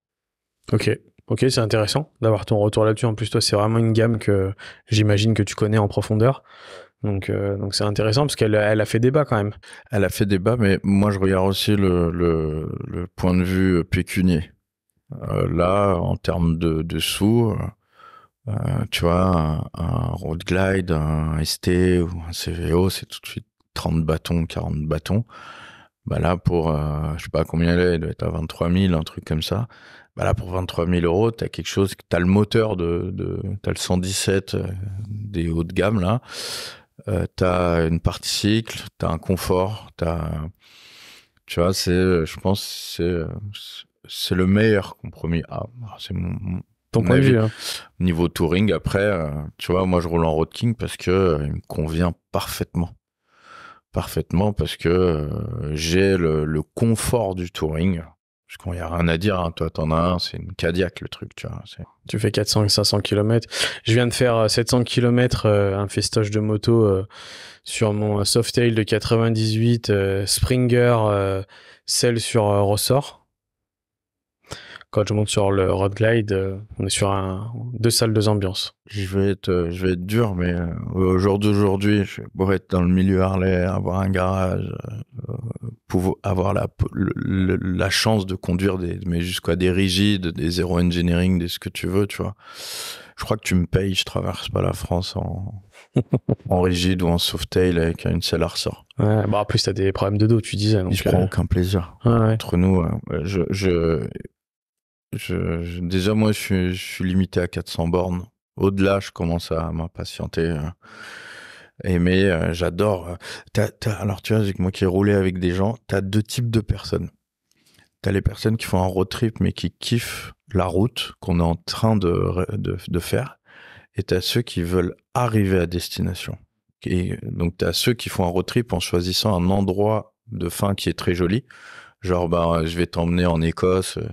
Ok, ok, c'est intéressant d'avoir ton retour là-dessus. En plus, toi, c'est vraiment une gamme que j'imagine que tu connais en profondeur. Donc, euh, donc c'est intéressant parce qu'elle elle a fait débat quand même. Elle a fait débat, mais moi je regarde aussi le, le point de vue pécunier. Euh, là, en termes de, sous, euh, euh, tu vois, un, road glide, un ST ou un CVO, c'est tout de suite 30 bâtons, 40 bâtons. Bah là, pour, je sais pas combien elle est, il doit être à 23 000, un truc comme ça. Bah là, pour 23 000 euros, tu as quelque chose, tu as le moteur de, de tu as le 117 des hauts de gamme, là. tu as une partie cycle, tu as un confort, tu tu vois, c'est, je pense, c'est, c'est le meilleur compromis. Ah, ah c'est mon, ton point de vue. Hein. Niveau touring, après, euh, tu vois, moi je roule en road king parce que euh, il me convient parfaitement, parfaitement parce que euh, j'ai le, confort du touring. Parce qu'il n'y a rien à dire, hein. toi t'en as un, c'est une Cadillac le truc, tu vois. Tu fais 400 500 km. Je viens de faire 700 km, un festoche de moto sur mon Softail de 98, Springer, celle sur ressort quand je monte sur le Road Glide, euh, on est sur un, deux salles, deux ambiances. Je vais être, euh, je vais être dur, mais euh, au jour d'aujourd'hui, pour être dans le milieu Harley, avoir un garage, pour avoir la, la chance de conduire des, mais jusqu'à des rigides, des zéro engineering, des ce que tu veux, tu vois. Je crois que tu me payes, je traverse pas la France en, en rigide ou en softail avec une selle à ressort. bah en plus, tu as des problèmes de dos, tu disais. Donc je prends aucun plaisir. Entre nous, je, je je, déjà, moi, je, suis limité à 400 bornes. Au-delà, je commence à m'impatienter. Et euh, mais, euh, j'adore. alors, tu vois, moi qui ai roulé avec des gens, tu as deux types de personnes. Tu as les personnes qui font un road trip, mais qui kiffent la route qu'on est en train de, de, faire. Et tu as ceux qui veulent arriver à destination. Et donc, tu as ceux qui font un road trip en choisissant un endroit de fin qui est très joli. Genre, bah, je vais t'emmener en Écosse, euh,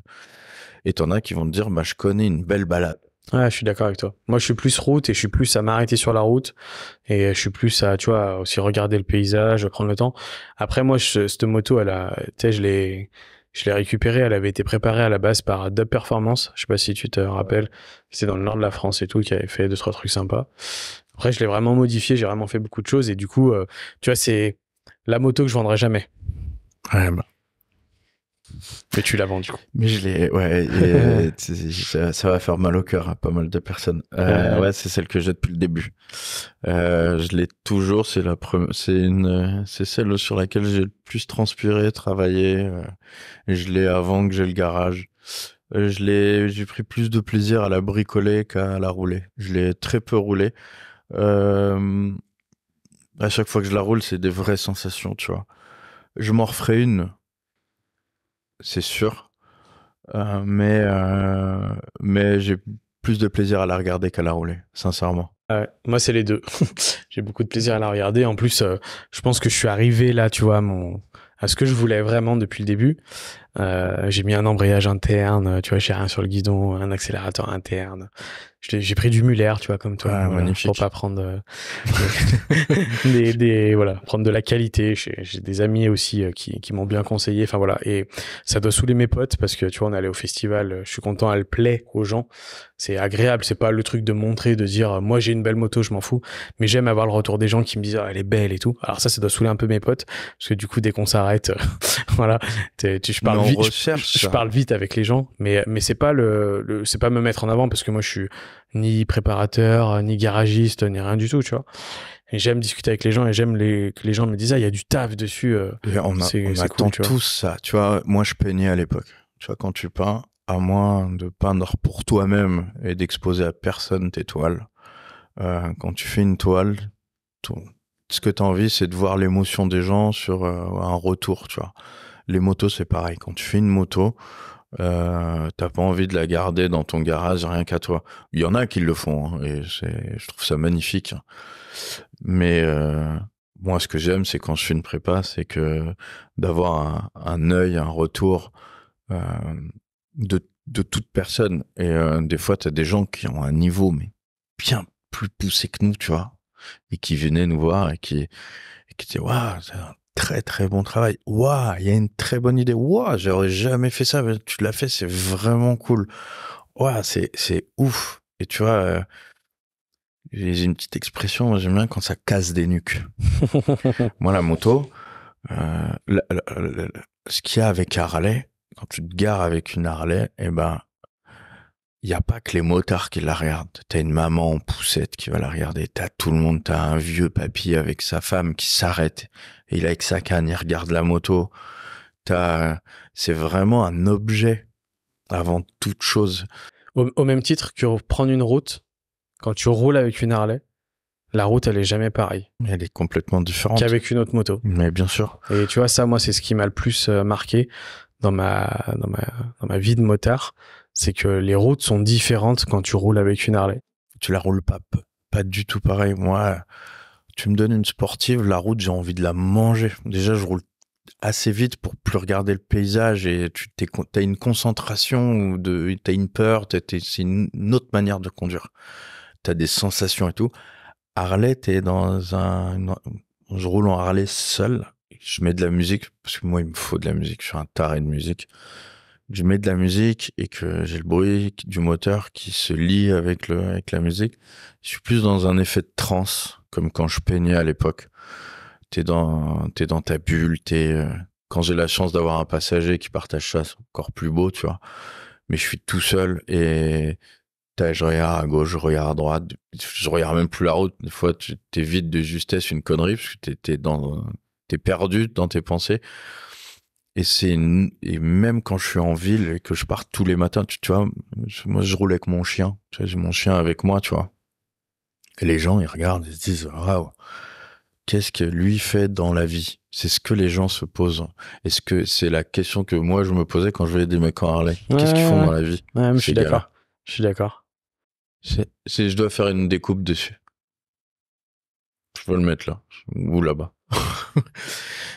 et t'en as qui vont te dire, bah, je connais une belle balade. Ouais, je suis d'accord avec toi. Moi, je suis plus route et je suis plus à m'arrêter sur la route et je suis plus à, tu vois, aussi regarder le paysage, prendre le temps. Après, moi, cette moto, elle a, tu sais, je l'ai, je l'ai récupérée. Elle avait été préparée à la base par Dub Performance. Je sais pas si tu te rappelles. C'est dans le nord de la France et tout, qui avait fait deux, trois trucs sympas. Après, je l'ai vraiment modifié. J'ai vraiment fait beaucoup de choses et du coup, euh, tu vois, c'est la moto que je vendrai jamais. Ouais, bah. Mais tu l'as vendu. Mais je l'ai, ouais, ça, va faire mal au cœur à pas mal de personnes. Euh, ouais, c'est celle que j'ai depuis le début. Euh, je l'ai toujours, c'est la c'est une, c'est celle sur laquelle j'ai le plus transpiré, travaillé. Euh, je l'ai avant que j'ai le garage. Je l'ai, j'ai pris plus de plaisir à la bricoler qu'à la rouler. Je l'ai très peu roulé à chaque fois que je la roule, c'est des vraies sensations, tu vois. Je m'en referai une c'est sûr. Euh, mais euh, mais j'ai plus de plaisir à la regarder qu'à la rouler, sincèrement. moi, c'est les deux. j'ai beaucoup de plaisir à la regarder. En plus, euh, je pense que je suis arrivé là, tu vois, à ce que je voulais vraiment depuis le début. j'ai mis un embrayage interne, tu vois, j'ai rien sur le guidon, un accélérateur interne j'ai pris du Muller, tu vois, comme toi, ah, magnifique. pour pas prendre euh, des, des, voilà, prendre de la qualité. J'ai des amis aussi euh, qui, qui m'ont bien conseillé. Enfin voilà, et ça doit saouler mes potes parce que tu vois, on allé au festival. Euh, je suis content, elle plaît aux gens. C'est agréable, c'est pas le truc de montrer, de dire moi j'ai une belle moto, je m'en fous. Mais j'aime avoir le retour des gens qui me disent ah, elle est belle et tout. Alors ça, ça doit saouler un peu mes potes parce que du coup dès qu'on s'arrête, voilà, tu, je parle vite, je, parle vite avec les gens, mais mais c'est pas le, le c'est pas me mettre en avant parce que moi je suis ni préparateur, ni garagiste, ni rien du tout, tu vois. Et j'aime discuter avec les gens et j'aime les, que les gens me disent, ah, il y a du taf dessus. Euh, on, a, on attend tous ça, tu vois. Moi, je peignais à l'époque. Tu vois, quand tu peins, à moins de peindre pour toi-même et d'exposer à personne tes toiles, euh, quand tu fais une toile, ce que tu as envie, c'est de voir l'émotion des gens sur euh, un retour, tu vois. Les motos, c'est pareil. Quand tu fais une moto, euh, t'as pas envie de la garder dans ton garage rien qu'à toi. Il y en a qui le font hein, et je trouve ça magnifique. Mais euh, moi, ce que j'aime, c'est quand je suis une prépa, c'est que d'avoir un, œil, un retour euh, de, toute personne. Et des fois, t'as des gens qui ont un niveau mais bien plus poussé que nous, tu vois, et qui venaient nous voir et qui et qui disaient waouh, très très bon travail. Waouh, il y a une très bonne idée. Waouh, j'aurais jamais fait ça, mais tu l'as fait, c'est vraiment cool. Waouh, c'est c'est ouf. Et tu vois, euh, j'ai une petite expression, j'aime bien quand ça casse des nuques. Moi, la moto, euh, ce qu'il y a avec Harley, quand tu te gares avec une Harley, eh ben, il n'y a pas que les motards qui la regardent. T'as une maman en poussette qui va la regarder. T'as tout le monde. T'as un vieux papy avec sa femme qui s'arrête il est avec sa canne, il regarde la moto. C'est vraiment un objet avant toute chose. Au, même titre que prendre une route, quand tu roules avec une Harley, la route, elle est jamais pareille. Elle est complètement différente. Qu'avec une autre moto. Mais bien sûr. Et tu vois, ça, moi, c'est ce qui m'a le plus euh, marqué dans ma, ma, vie de motard. C'est que les routes sont différentes quand tu roules avec une Harley. Tu la roules pas, pas du tout pareil. Moi, tu me donnes une sportive, la route, j'ai envie de la manger. Déjà, je roule assez vite pour plus regarder le paysage et tu as une concentration ou tu as une peur, c'est une autre manière de conduire. Tu as des sensations et tout. Harley, tu dans un. je roule en Harley seul. Je mets de la musique parce que moi, il me faut de la musique. Je suis un taré de musique. Je mets de la musique et que j'ai le bruit du moteur qui se lie avec, le, avec la musique. Je suis plus dans un effet de transe comme quand je peignais à l'époque. T'es dans, t'es dans ta bulle, t'es, euh, quand j'ai la chance d'avoir un passager qui partage ça, c'est encore plus beau, tu vois. Mais je suis tout seul et je regarde à gauche, je regarde à droite, je regarde même plus la route. Des fois, tu t'évites de justesse une connerie parce que t'es, t'es dans, perdu dans tes pensées. Et c'est et même quand je suis en ville et que je pars tous les matins, tu, vois, moi je roule avec mon chien, j'ai mon chien avec moi, tu vois les gens, ils regardent, ils se disent Waouh, qu'est-ce que lui fait dans la vie C'est ce que les gens se posent. Est-ce que c'est la question que moi, je me posais quand je voyais des mecs en Harley Qu'est-ce qu'ils font dans la vie Je suis d'accord. Je suis d'accord. Je dois faire une découpe dessus. Je peux le mettre là, ou là-bas.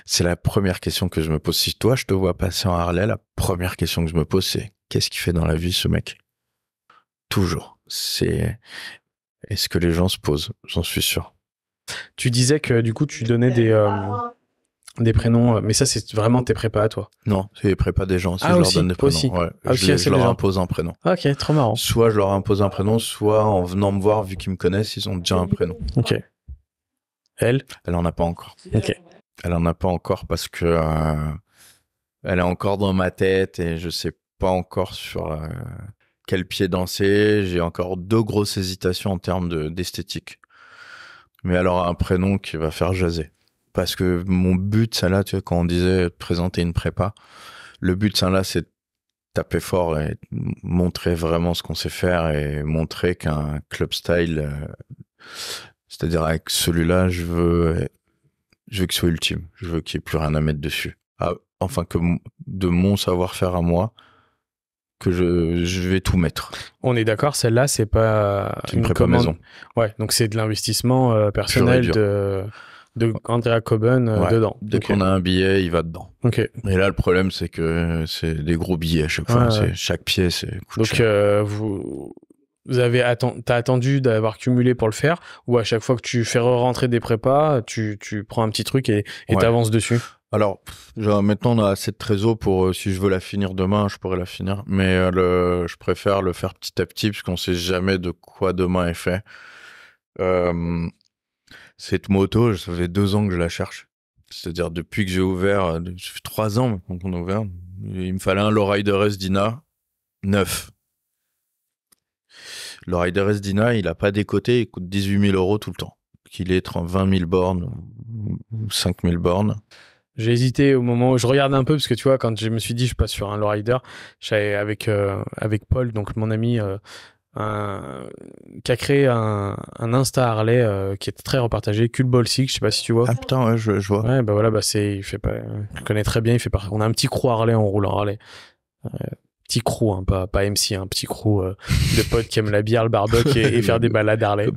c'est la première question que je me pose. Si toi, je te vois passer en Harley, la première question que je me pose, c'est qu'est-ce qu'il fait dans la vie, ce mec Toujours. C'est est ce que les gens se posent, j'en suis sûr. Tu disais que du coup, tu donnais des, euh, des prénoms, euh, mais ça, c'est vraiment tes prépas à toi. Non, c'est les prépas des gens. ah, je leur donne des prénoms, Ah, je, leur impose un prénom. Ah, ok, trop marrant. Soit je leur impose un prénom, soit en venant me voir, vu qu'ils me connaissent, ils ont déjà un prénom. Ok. Elle Elle en a pas encore. Ok. Elle en a pas encore parce que euh, elle est encore dans ma tête et je sais pas encore sur la, quel pied danser. J'ai encore deux grosses hésitations en termes d'esthétique. Mais alors, un prénom qui va faire jaser. Parce que mon but, ça là, tu quand on disait présenter une prépa, le but, ça là, c'est taper fort et montrer vraiment ce qu'on sait faire et montrer qu'un club style, euh, c'est-à-dire avec celui-là, je veux, je veux qu'il soit ultime. Je veux qu'il n'y ait plus rien à mettre dessus. Ah, enfin, que de mon savoir-faire à moi, que je, vais tout mettre. On est d'accord, celle-là, c'est pas une, une prépa maison. Ouais, donc c'est de l'investissement euh, personnel de, de Andrea Coben euh, dedans. Dès qu'on a un billet, il va dedans. Ok. Et là, le problème, c'est que c'est des gros billets à chaque fois. c'est Chaque pièce c'est. Donc euh, vous. Vous avez as attendu d'avoir cumulé pour le faire, ou à chaque fois que tu fais rentrer des prépas, tu, prends un petit truc et t'avances avances dessus alors, maintenant, on a assez de trésor pour, euh, si je veux la finir demain, je pourrais la finir. Mais euh, je préfère le faire petit à petit, puisqu'on ne sait jamais de quoi demain est fait. cette moto, ça fait deux ans que je la cherche. C'est-à-dire, depuis que j'ai ouvert, euh, ça fait trois ans qu'on a ouvert, il me fallait un Lowrider S Dina neuf. Le Rider S Dina, il n'a pas côtés. il coûte 18 000 euros tout le temps. Qu'il ait 20 000 bornes ou 5 000 bornes. J'ai hésité au moment où je regarde un peu parce que tu vois quand je me suis dit je passe sur un lowrider, j'avais avec euh, avec Paul donc mon ami euh, qui a créé un, un Insta Harley euh, qui est très repartagé, ball Six, je sais pas si tu vois. Ah putain, ouais, je, je vois. Ouais, bah voilà, bah c'est, il fait pas, je connais très bien, il fait pas, on a un petit crew Harley, en roulant en Harley petit crew, hein, pas, MC, un hein, petit crew euh, de potes qui aiment la bière, le barbecue et, faire des balades Harley.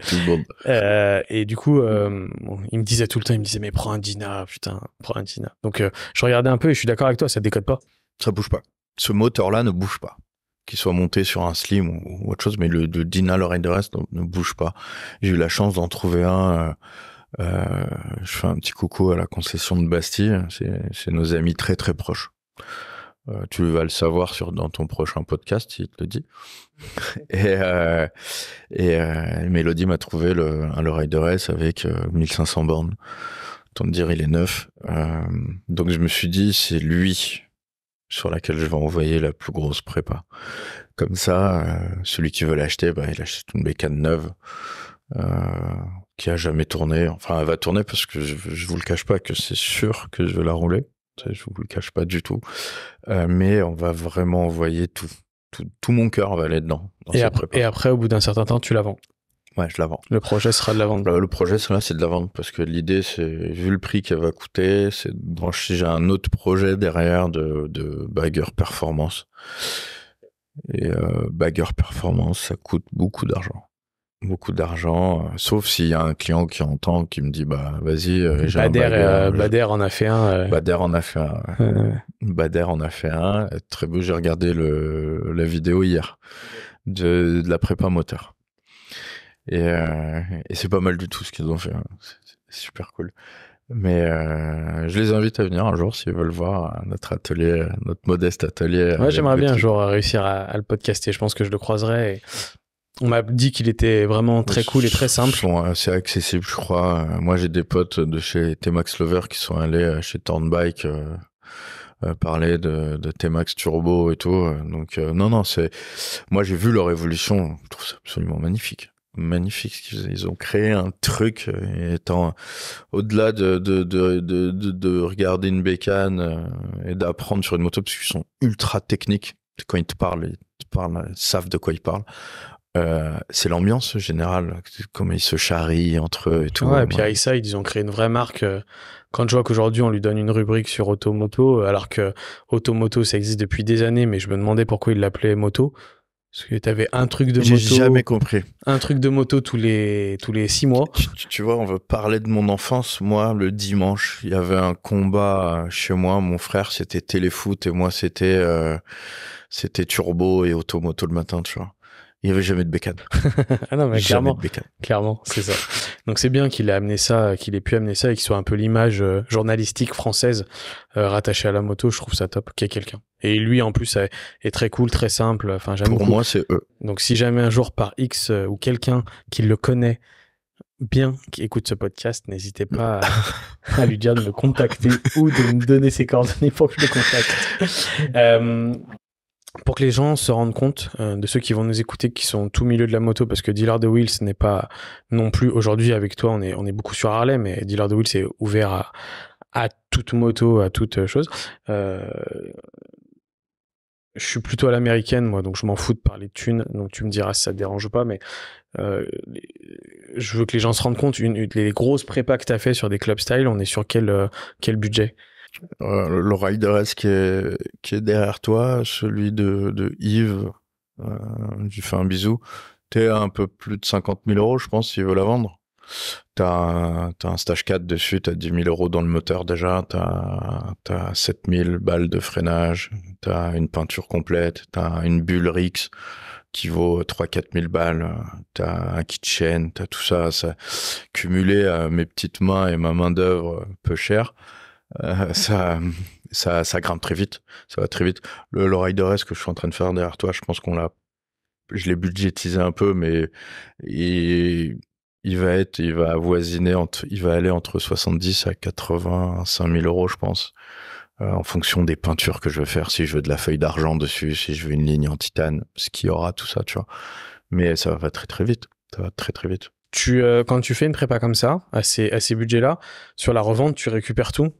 Euh, et du coup, euh, il me disait tout le temps, il me disait, mais prends un Dina, putain, prends un Dina. Donc, euh, je regardais un peu et je suis d'accord avec toi, ça décode pas. Ça bouge pas. Ce moteur-là ne bouge pas. Qu'il soit monté sur un slim ou, autre chose, mais le, Dina, l'oreille de reste, ne bouge pas. J'ai eu la chance d'en trouver un. je fais un petit coucou à la concession de Bastille. C'est nos amis très très proches. Euh, tu vas le savoir sur, dans ton prochain podcast, il te le dit. et, euh, et euh, Mélodie m'a trouvé le, un de S avec 1500 euh, bornes. Tant de dire, il est neuf. donc je me suis dit, c'est lui sur laquelle je vais envoyer la plus grosse prépa. Comme ça, celui qui veut l'acheter, bah, il achète une bécane neuve qui a jamais tourné. Enfin, elle va tourner parce que je, je vous le cache pas que c'est sûr que je vais la rouler. Je vous le cache pas du tout. Euh, mais on va vraiment envoyer tout. Tout, mon cœur va aller dedans. Et après, et après, au bout d'un certain temps, tu la vends. Ouais, je la vends. Le projet sera de la vente. Euh, le, projet, sera c'est de la vente parce que l'idée, c'est vu le prix qu'elle va coûter, c'est si j'ai un autre projet derrière de, de bagger performance. Et euh, performance, ça coûte beaucoup d'argent beaucoup d'argent, euh, sauf s'il y a un client qui entend, qui me dit, bah, vas-y, euh, j'ai Bader, un euh, Bader en a fait un. Bader en a fait un. en a fait un. Très beau, j'ai regardé le, la vidéo hier de, la prépa moteur. Et, c'est pas mal du tout ce qu'ils ont fait. Hein. super cool. Mais je les invite à venir un jour s'ils veulent voir notre atelier, notre modeste atelier. Ouais, j'aimerais bien un jour réussir à, le podcaster. Je pense que je le croiserai. Et on m'a dit qu'il était vraiment très cool et très simple. Ils sont assez accessibles, je crois. Euh, moi, j'ai des potes de chez T-Max Lover qui sont allés euh, chez Turnbike euh, parler de, de T-Max Turbo et tout. Donc, non, non, c'est. Moi, j'ai vu leur évolution. Je trouve ça absolument magnifique. Magnifique ce qu'ils Ils ont créé un truc étant au-delà de de, de, de, de, regarder une bécane et d'apprendre sur une moto parce qu'ils sont ultra techniques. Quand ils te parlent, ils te parlent, ils savent de quoi ils parlent. Euh, c'est l'ambiance générale, comment ils se charrient entre eux et tout. et puis avec ça, ils ont créé une vraie marque. Euh, quand je vois qu'aujourd'hui, on lui donne une rubrique sur automoto, euh, alors que automoto, ça existe depuis des années, mais je me demandais pourquoi ils l'appelaient moto. Parce que t'avais un truc de moto. J'ai jamais compris. Un truc de moto tous les, tous les six mois. Tu, vois, on veut parler de mon enfance. Moi, le dimanche, il y avait un combat chez moi. Mon frère, c'était téléfoot et moi, c'était, c'était turbo et automoto le matin, tu vois il n'y avait jamais de ah bécane. clairement. c'est ça. Donc c'est bien qu'il a amené ça, qu'il ait pu amener ça et qu'il soit un peu l'image euh, journalistique française euh, rattachée à la moto. Je trouve ça top qu'il y ait quelqu'un. Et lui, en plus, est, très cool, très simple. Enfin, Pour moi, c'est eux. Donc si jamais un jour par X euh, ou quelqu'un qui le connaît bien qui écoute ce podcast, n'hésitez pas à, lui dire de me contacter ou de me donner ses coordonnées pour que je le contacte. pour que les gens se rendent compte, euh, de ceux qui vont nous écouter, qui sont tout milieu de la moto, parce que Dealer de Wheels n'est pas non plus aujourd'hui avec toi, on est, on est beaucoup sur Harley, mais Dealer de Wheels est ouvert à, à toute moto, à toute euh, chose. Euh, je suis plutôt à l'américaine, moi, donc je m'en fous de parler de thunes. Donc tu me diras si ça te dérange pas, mais je veux que les gens se rendent compte. Une, les grosses prépas que tu as fait sur des club style, on est sur quel budget euh, le Rider qui est, qui est derrière toi, celui de, Yves, euh, je lui fais un bisou, es à un peu plus de 50 000 euros, je pense, s'il veut la vendre. Tu un, as un stage 4 dessus, t'as 10 000 euros dans le moteur déjà, tu as 7 000 balles de freinage, tu as une peinture complète, tu as une bulle Rix qui vaut 3-4 000 balles, as un kit tu as tout ça, ça cumulé à mes petites mains et ma main d'œuvre euh, peu chère euh, ça, ça, grimpe très vite. Ça va très vite. Le, de reste que je suis en train de faire derrière toi, je pense qu'on l'a, je l'ai budgétisé un peu, mais il, va être, il va avoisiner il va aller entre 70 à 85 000 euros, je pense. Euh, en fonction des peintures que je veux faire, si je veux de la feuille d'argent dessus, si je veux une ligne en titane, ce qu'il y aura, tout ça, tu vois. Mais ça va très très vite. Ça va très très vite. Tu, euh, quand tu fais une prépa comme ça, à ces, à ces budgets-là, sur la revente, tu récupères tout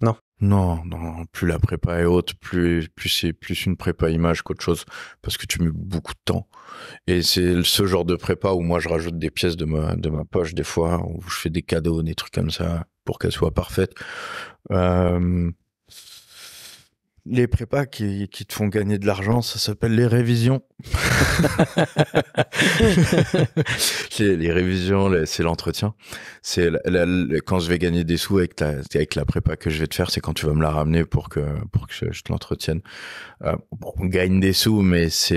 non. Non, non, plus la prépa est haute, plus, plus c'est plus une prépa image qu'autre chose, parce que tu mets beaucoup de temps. Et c'est ce genre de prépa où moi je rajoute des pièces de ma, de ma poche des fois, où je fais des cadeaux, des trucs comme ça, pour qu'elle soit parfaite. Euh, les prépas qui, te font gagner de l'argent, ça s'appelle les révisions. les, révisions, c'est l'entretien. C'est quand je vais gagner des sous avec, avec la prépa que je vais te faire, c'est quand tu vas me la ramener pour que je, te l'entretienne. Euh, on gagne des sous, mais si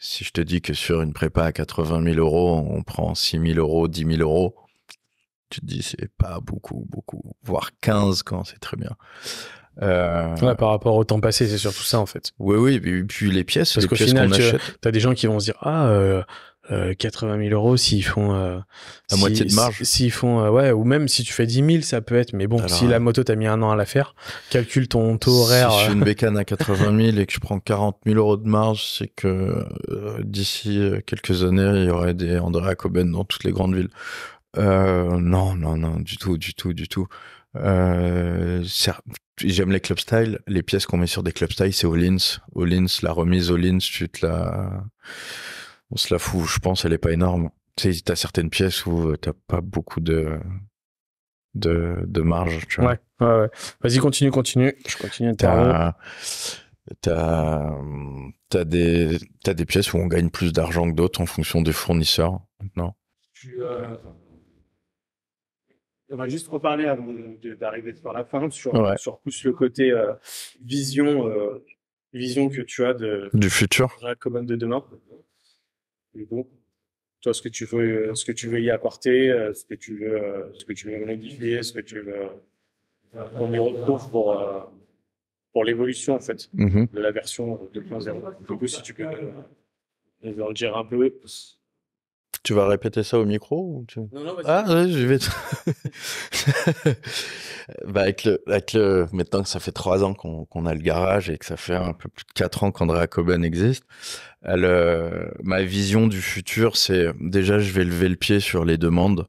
je te dis que sur une prépa à 80 000 euros, on prend 6 000 euros, 10 000 euros, tu te dis c'est pas beaucoup, beaucoup, voire 15 quand c'est très bien. Euh, par rapport au temps passé, c'est surtout ça en fait. Oui, oui, et puis les pièces, parce qu'au final, qu tu as des gens qui vont se dire ah 80 euh, 000 euh, euros s'ils font la moitié de marge. S'ils font ouais, ou même si tu fais 10 000, ça peut être. Mais bon, si la moto t'as mis un an à la faire, calcule ton taux horaire. Si je fais une bécane à 80 000 et que je prends 40 000 euros de marge, c'est que d'ici quelques années, il y aurait des Andrea Coben dans toutes les grandes villes. non, non, non, du tout, du tout, du tout. Euh, j'aime les club style. Les pièces qu'on met sur des club style, c'est Olins. Olins, la remise Olins, tu te la, on se la fout. Je pense, elle est pas énorme. Tu sais, t'as certaines pièces où euh, t'as pas beaucoup de, de, de marge, tu vois. Ouais, ouais, Vas-y, continue, continue. Je continue. T'as, t'as, des, t'as des pièces où on gagne plus d'argent que d'autres en fonction des fournisseurs. Non. Euh, on va juste reparler avant d'arriver sur la fin, sur, sur le côté euh, vision, euh, vision que tu as de, du futur, de la commande de demain. Et bon toi, ce que tu veux, ce que tu veux y apporter, euh, ce que tu veux, ce que tu veux modifier, ce que tu veux, on y retrouve pour, pour l'évolution, en fait, mm-hmm. de la version 2.0. Du coup, si tu peux nous en dire un peu, tu vas répéter ça au micro ou tu... Ah, ouais, je vais. bah avec, le, avec le. Maintenant que ça fait trois ans qu'on a le garage et que ça fait un peu plus de quatre ans qu'Andrea Coben existe, euh, ma vision du futur, c'est déjà, je vais lever le pied sur les demandes.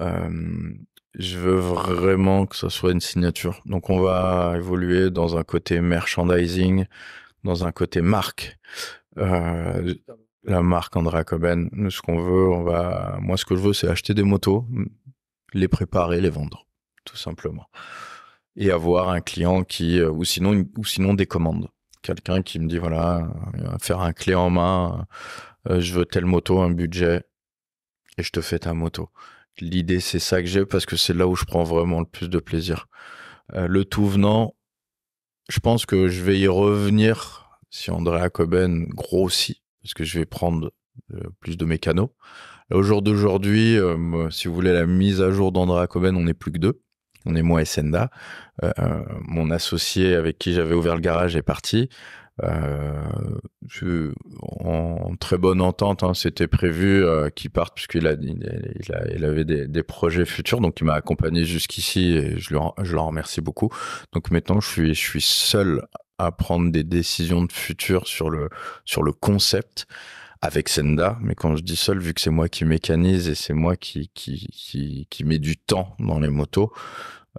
Euh, je veux vraiment que ce soit une signature. Donc, on va évoluer dans un côté merchandising, dans un côté marque. Euh, la marque Andrea Coben. Nous, ce qu'on veut, on va. Moi, ce que je veux, c'est acheter des motos, les préparer, les vendre, tout simplement. Et avoir un client qui, euh, ou sinon, ou sinon des commandes. Quelqu'un qui me dit voilà, euh, faire un clé en main, euh, je veux telle moto, un budget, et je te fais ta moto. L'idée, c'est ça que j'ai parce que c'est là où je prends vraiment le plus de plaisir. le tout venant, je pense que je vais y revenir si Andrea Coben grossit parce que je vais prendre euh, plus de mécanos. Au jour d'aujourd'hui, euh, si vous voulez la mise à jour d'Andra Coben, on n'est plus que deux. On est moi et Senda. Euh, mon associé avec qui j'avais ouvert le garage est parti. en très bonne entente, hein, c'était prévu qu'il parte puisqu'il a, avait des, projets futurs, donc il m'a accompagné jusqu'ici et je, le je remercie beaucoup. Donc maintenant, je suis, je suis seul à prendre des décisions de futur sur le, sur le concept avec Senda. Mais quand je dis seul, vu que c'est moi qui mécanise et c'est moi qui, qui, qui, met du temps dans les motos,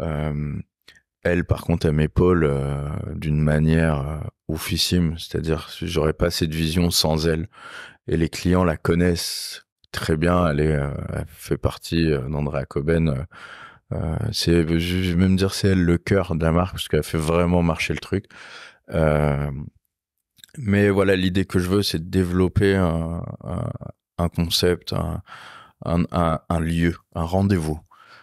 euh, elle, par contre, elle m'épaule euh, d'une manière euh, oufissime. C'est-à-dire, j'aurais pas cette vision sans elle. Et les clients la connaissent très bien. Elle, euh, fait partie d'Andrea Coben. c'est, je vais même dire, c'est elle le cœur de la marque parce qu'elle fait vraiment marcher le truc. Euh, mais voilà, l'idée que je veux, c'est de développer un, concept, un, lieu, un rendez-vous.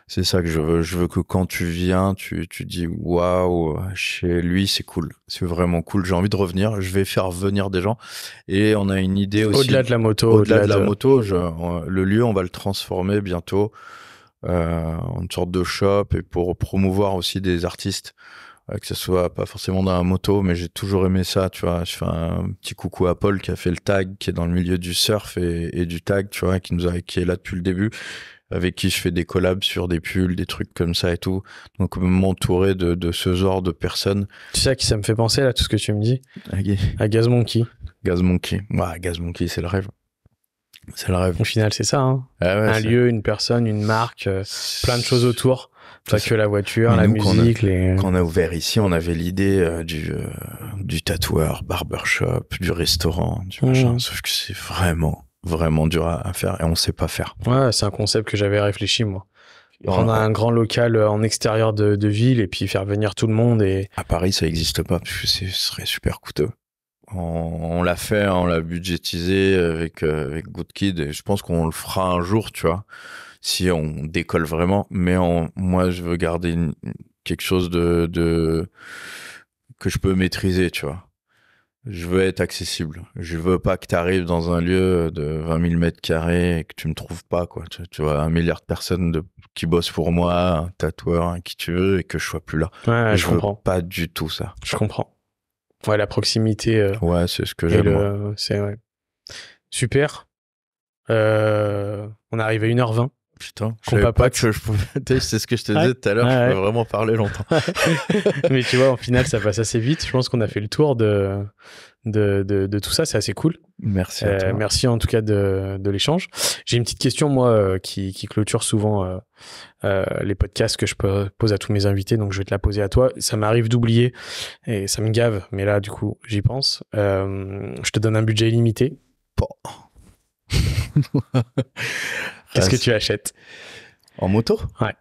C'est ça que je veux. Je veux que quand tu viens, tu, dis waouh, chez lui, c'est cool. C'est vraiment cool. J'ai envie de revenir. Je vais faire venir des gens. Et on a une idée aussi. Au-delà de la moto. Au-delà de, la moto, le lieu, on va le transformer bientôt euh, en une sorte de shop et pour promouvoir aussi des artistes. Euh, que ce soit pas forcément dans la moto, mais j'ai toujours aimé ça, tu vois. Je fais un petit coucou à Paul qui a fait le tag, qui est dans le milieu du surf et, du tag, tu vois, qui nous a, qui est là depuis le début, avec qui je fais des collabs sur des pulls, des trucs comme ça et tout. Donc m'entourer de, ce genre de personnes. Tu sais à qui ça me fait penser là, tout ce que tu me dis À Gazmonkey. Monkey. Monkey. Ouais, Gaz Monkey, c'est le rêve. C'est le rêve. Au final, c'est ça. Hein. Ah un lieu, une personne, une marque, euh, plein de choses autour. Pas que la voiture, la musique. Quand on, a, ouvert ici, on avait l'idée euh, du, euh, du tatoueur, barbershop, du restaurant, du mmh. machin. Sauf que c'est vraiment, vraiment dur à, faire et on sait pas faire. Ouais, c'est un concept que j'avais réfléchi, moi. Prendre un grand local euh, en extérieur de, ville et puis faire venir tout le monde. et À Paris, ça n'existe pas parce que ce serait super coûteux. On, l'a fait, on l'a budgétisé avec, avec Good Kid et je pense qu'on le fera un jour, tu vois si on décolle vraiment. Mais moi, je veux garder quelque chose de, que je peux maîtriser, tu vois. Je veux être accessible. Je veux pas que tu arrives dans un lieu de 20 000 mètres carrés et que tu me trouves pas, quoi. Tu, vois, un milliard de personnes qui bossent pour moi, un tatoueur, qui tu veux, et que je sois plus là. je, comprends. pas du tout ça. Je comprends. Ouais, la proximité. Euh, ouais, c'est ce que j'aime. C'est Super. Euh, on arrive à 1h20. Putain, je savais pas que je pouvais. C'est ce que je te disais tout à l'heure, je peux vraiment parler longtemps. Mais tu vois, en final, ça passe assez vite. Je pense qu'on a fait le tour de, de, de, tout ça. C'est assez cool. Merci. Euh, merci en tout cas de, de l'échange. J'ai une petite question, moi, euh, qui, qui clôture souvent euh, les podcasts que je pose à tous mes invités. Donc, je vais te la poser à toi. Ça m'arrive d'oublier et ça me gave. Mais là, du coup, j'y pense. je te donne un budget illimité. Bon. Qu'est-ce que tu achètes En moto Ouais.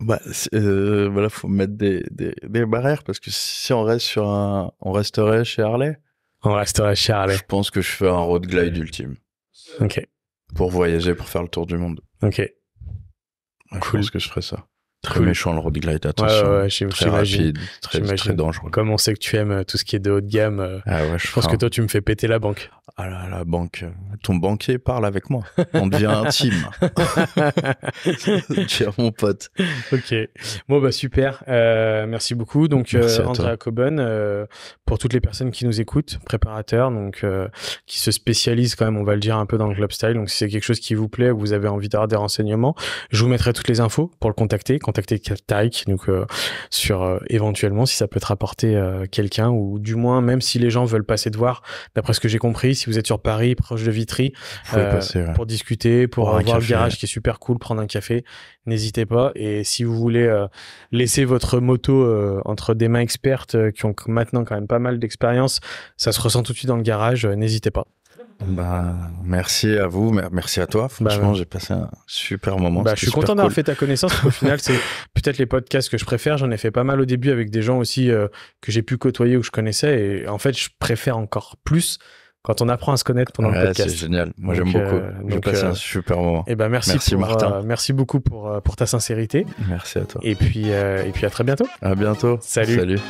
Bah, euh, voilà, faut mettre des, des, barrières parce que si on reste sur un, on resterait chez Harley. On resterait chez Harley. Je pense que je fais un road glide ultime. Ok. Pour voyager, pour faire le tour du monde. Ok. cool. Je pense que je ferais ça. Très méchant le road glide, attention. très rapide, très, dangereux. Comme on sait que tu aimes euh, tout ce qui est de haut de gamme, euh, ah je, pense que toi tu me fais péter la banque. Ah là, la banque. Ton banquier parle avec moi. On devient intime. tu es mon pote. Ok. Bon bah super. Euh, merci beaucoup. Donc merci euh, pour toutes les personnes qui nous écoutent, préparateurs, donc qui se spécialisent quand même, on va le dire un peu dans le club style. Donc si c'est quelque chose qui vous plaît, vous avez envie d'avoir des renseignements, je vous mettrai toutes les infos pour le contacter contacter Taïk donc euh, sur euh, éventuellement si ça peut te rapporter euh, quelqu'un ou du moins même si les gens veulent passer de voir. D'après ce que j'ai compris, si vous êtes sur Paris, proche de Vitry, pour discuter, pour, voir le garage qui est super cool, prendre un café, n'hésitez pas. Et si vous voulez laisser votre moto entre des mains expertes qui ont maintenant quand même pas mal d'expérience, ça se ressent tout de suite dans le garage. n'hésitez pas. Bah, merci à vous, merci à toi. Bah, Franchement, j'ai passé un super moment. Bah, je suis content d'avoir fait ta connaissance. Au final, c'est peut-être les podcasts que je préfère. J'en ai fait pas mal au début avec des gens aussi euh, que j'ai pu côtoyer ou que je connaissais. Et en fait, je préfère encore plus quand on apprend à se connaître pendant le podcast. C'est génial. Moi, j'aime beaucoup. Euh, j'ai passé euh, un super moment. Et eh ben, merci, merci Martin. merci beaucoup pour, pour ta sincérité. Merci à toi. Et puis, et puis à très bientôt. À bientôt. Salut. Salut.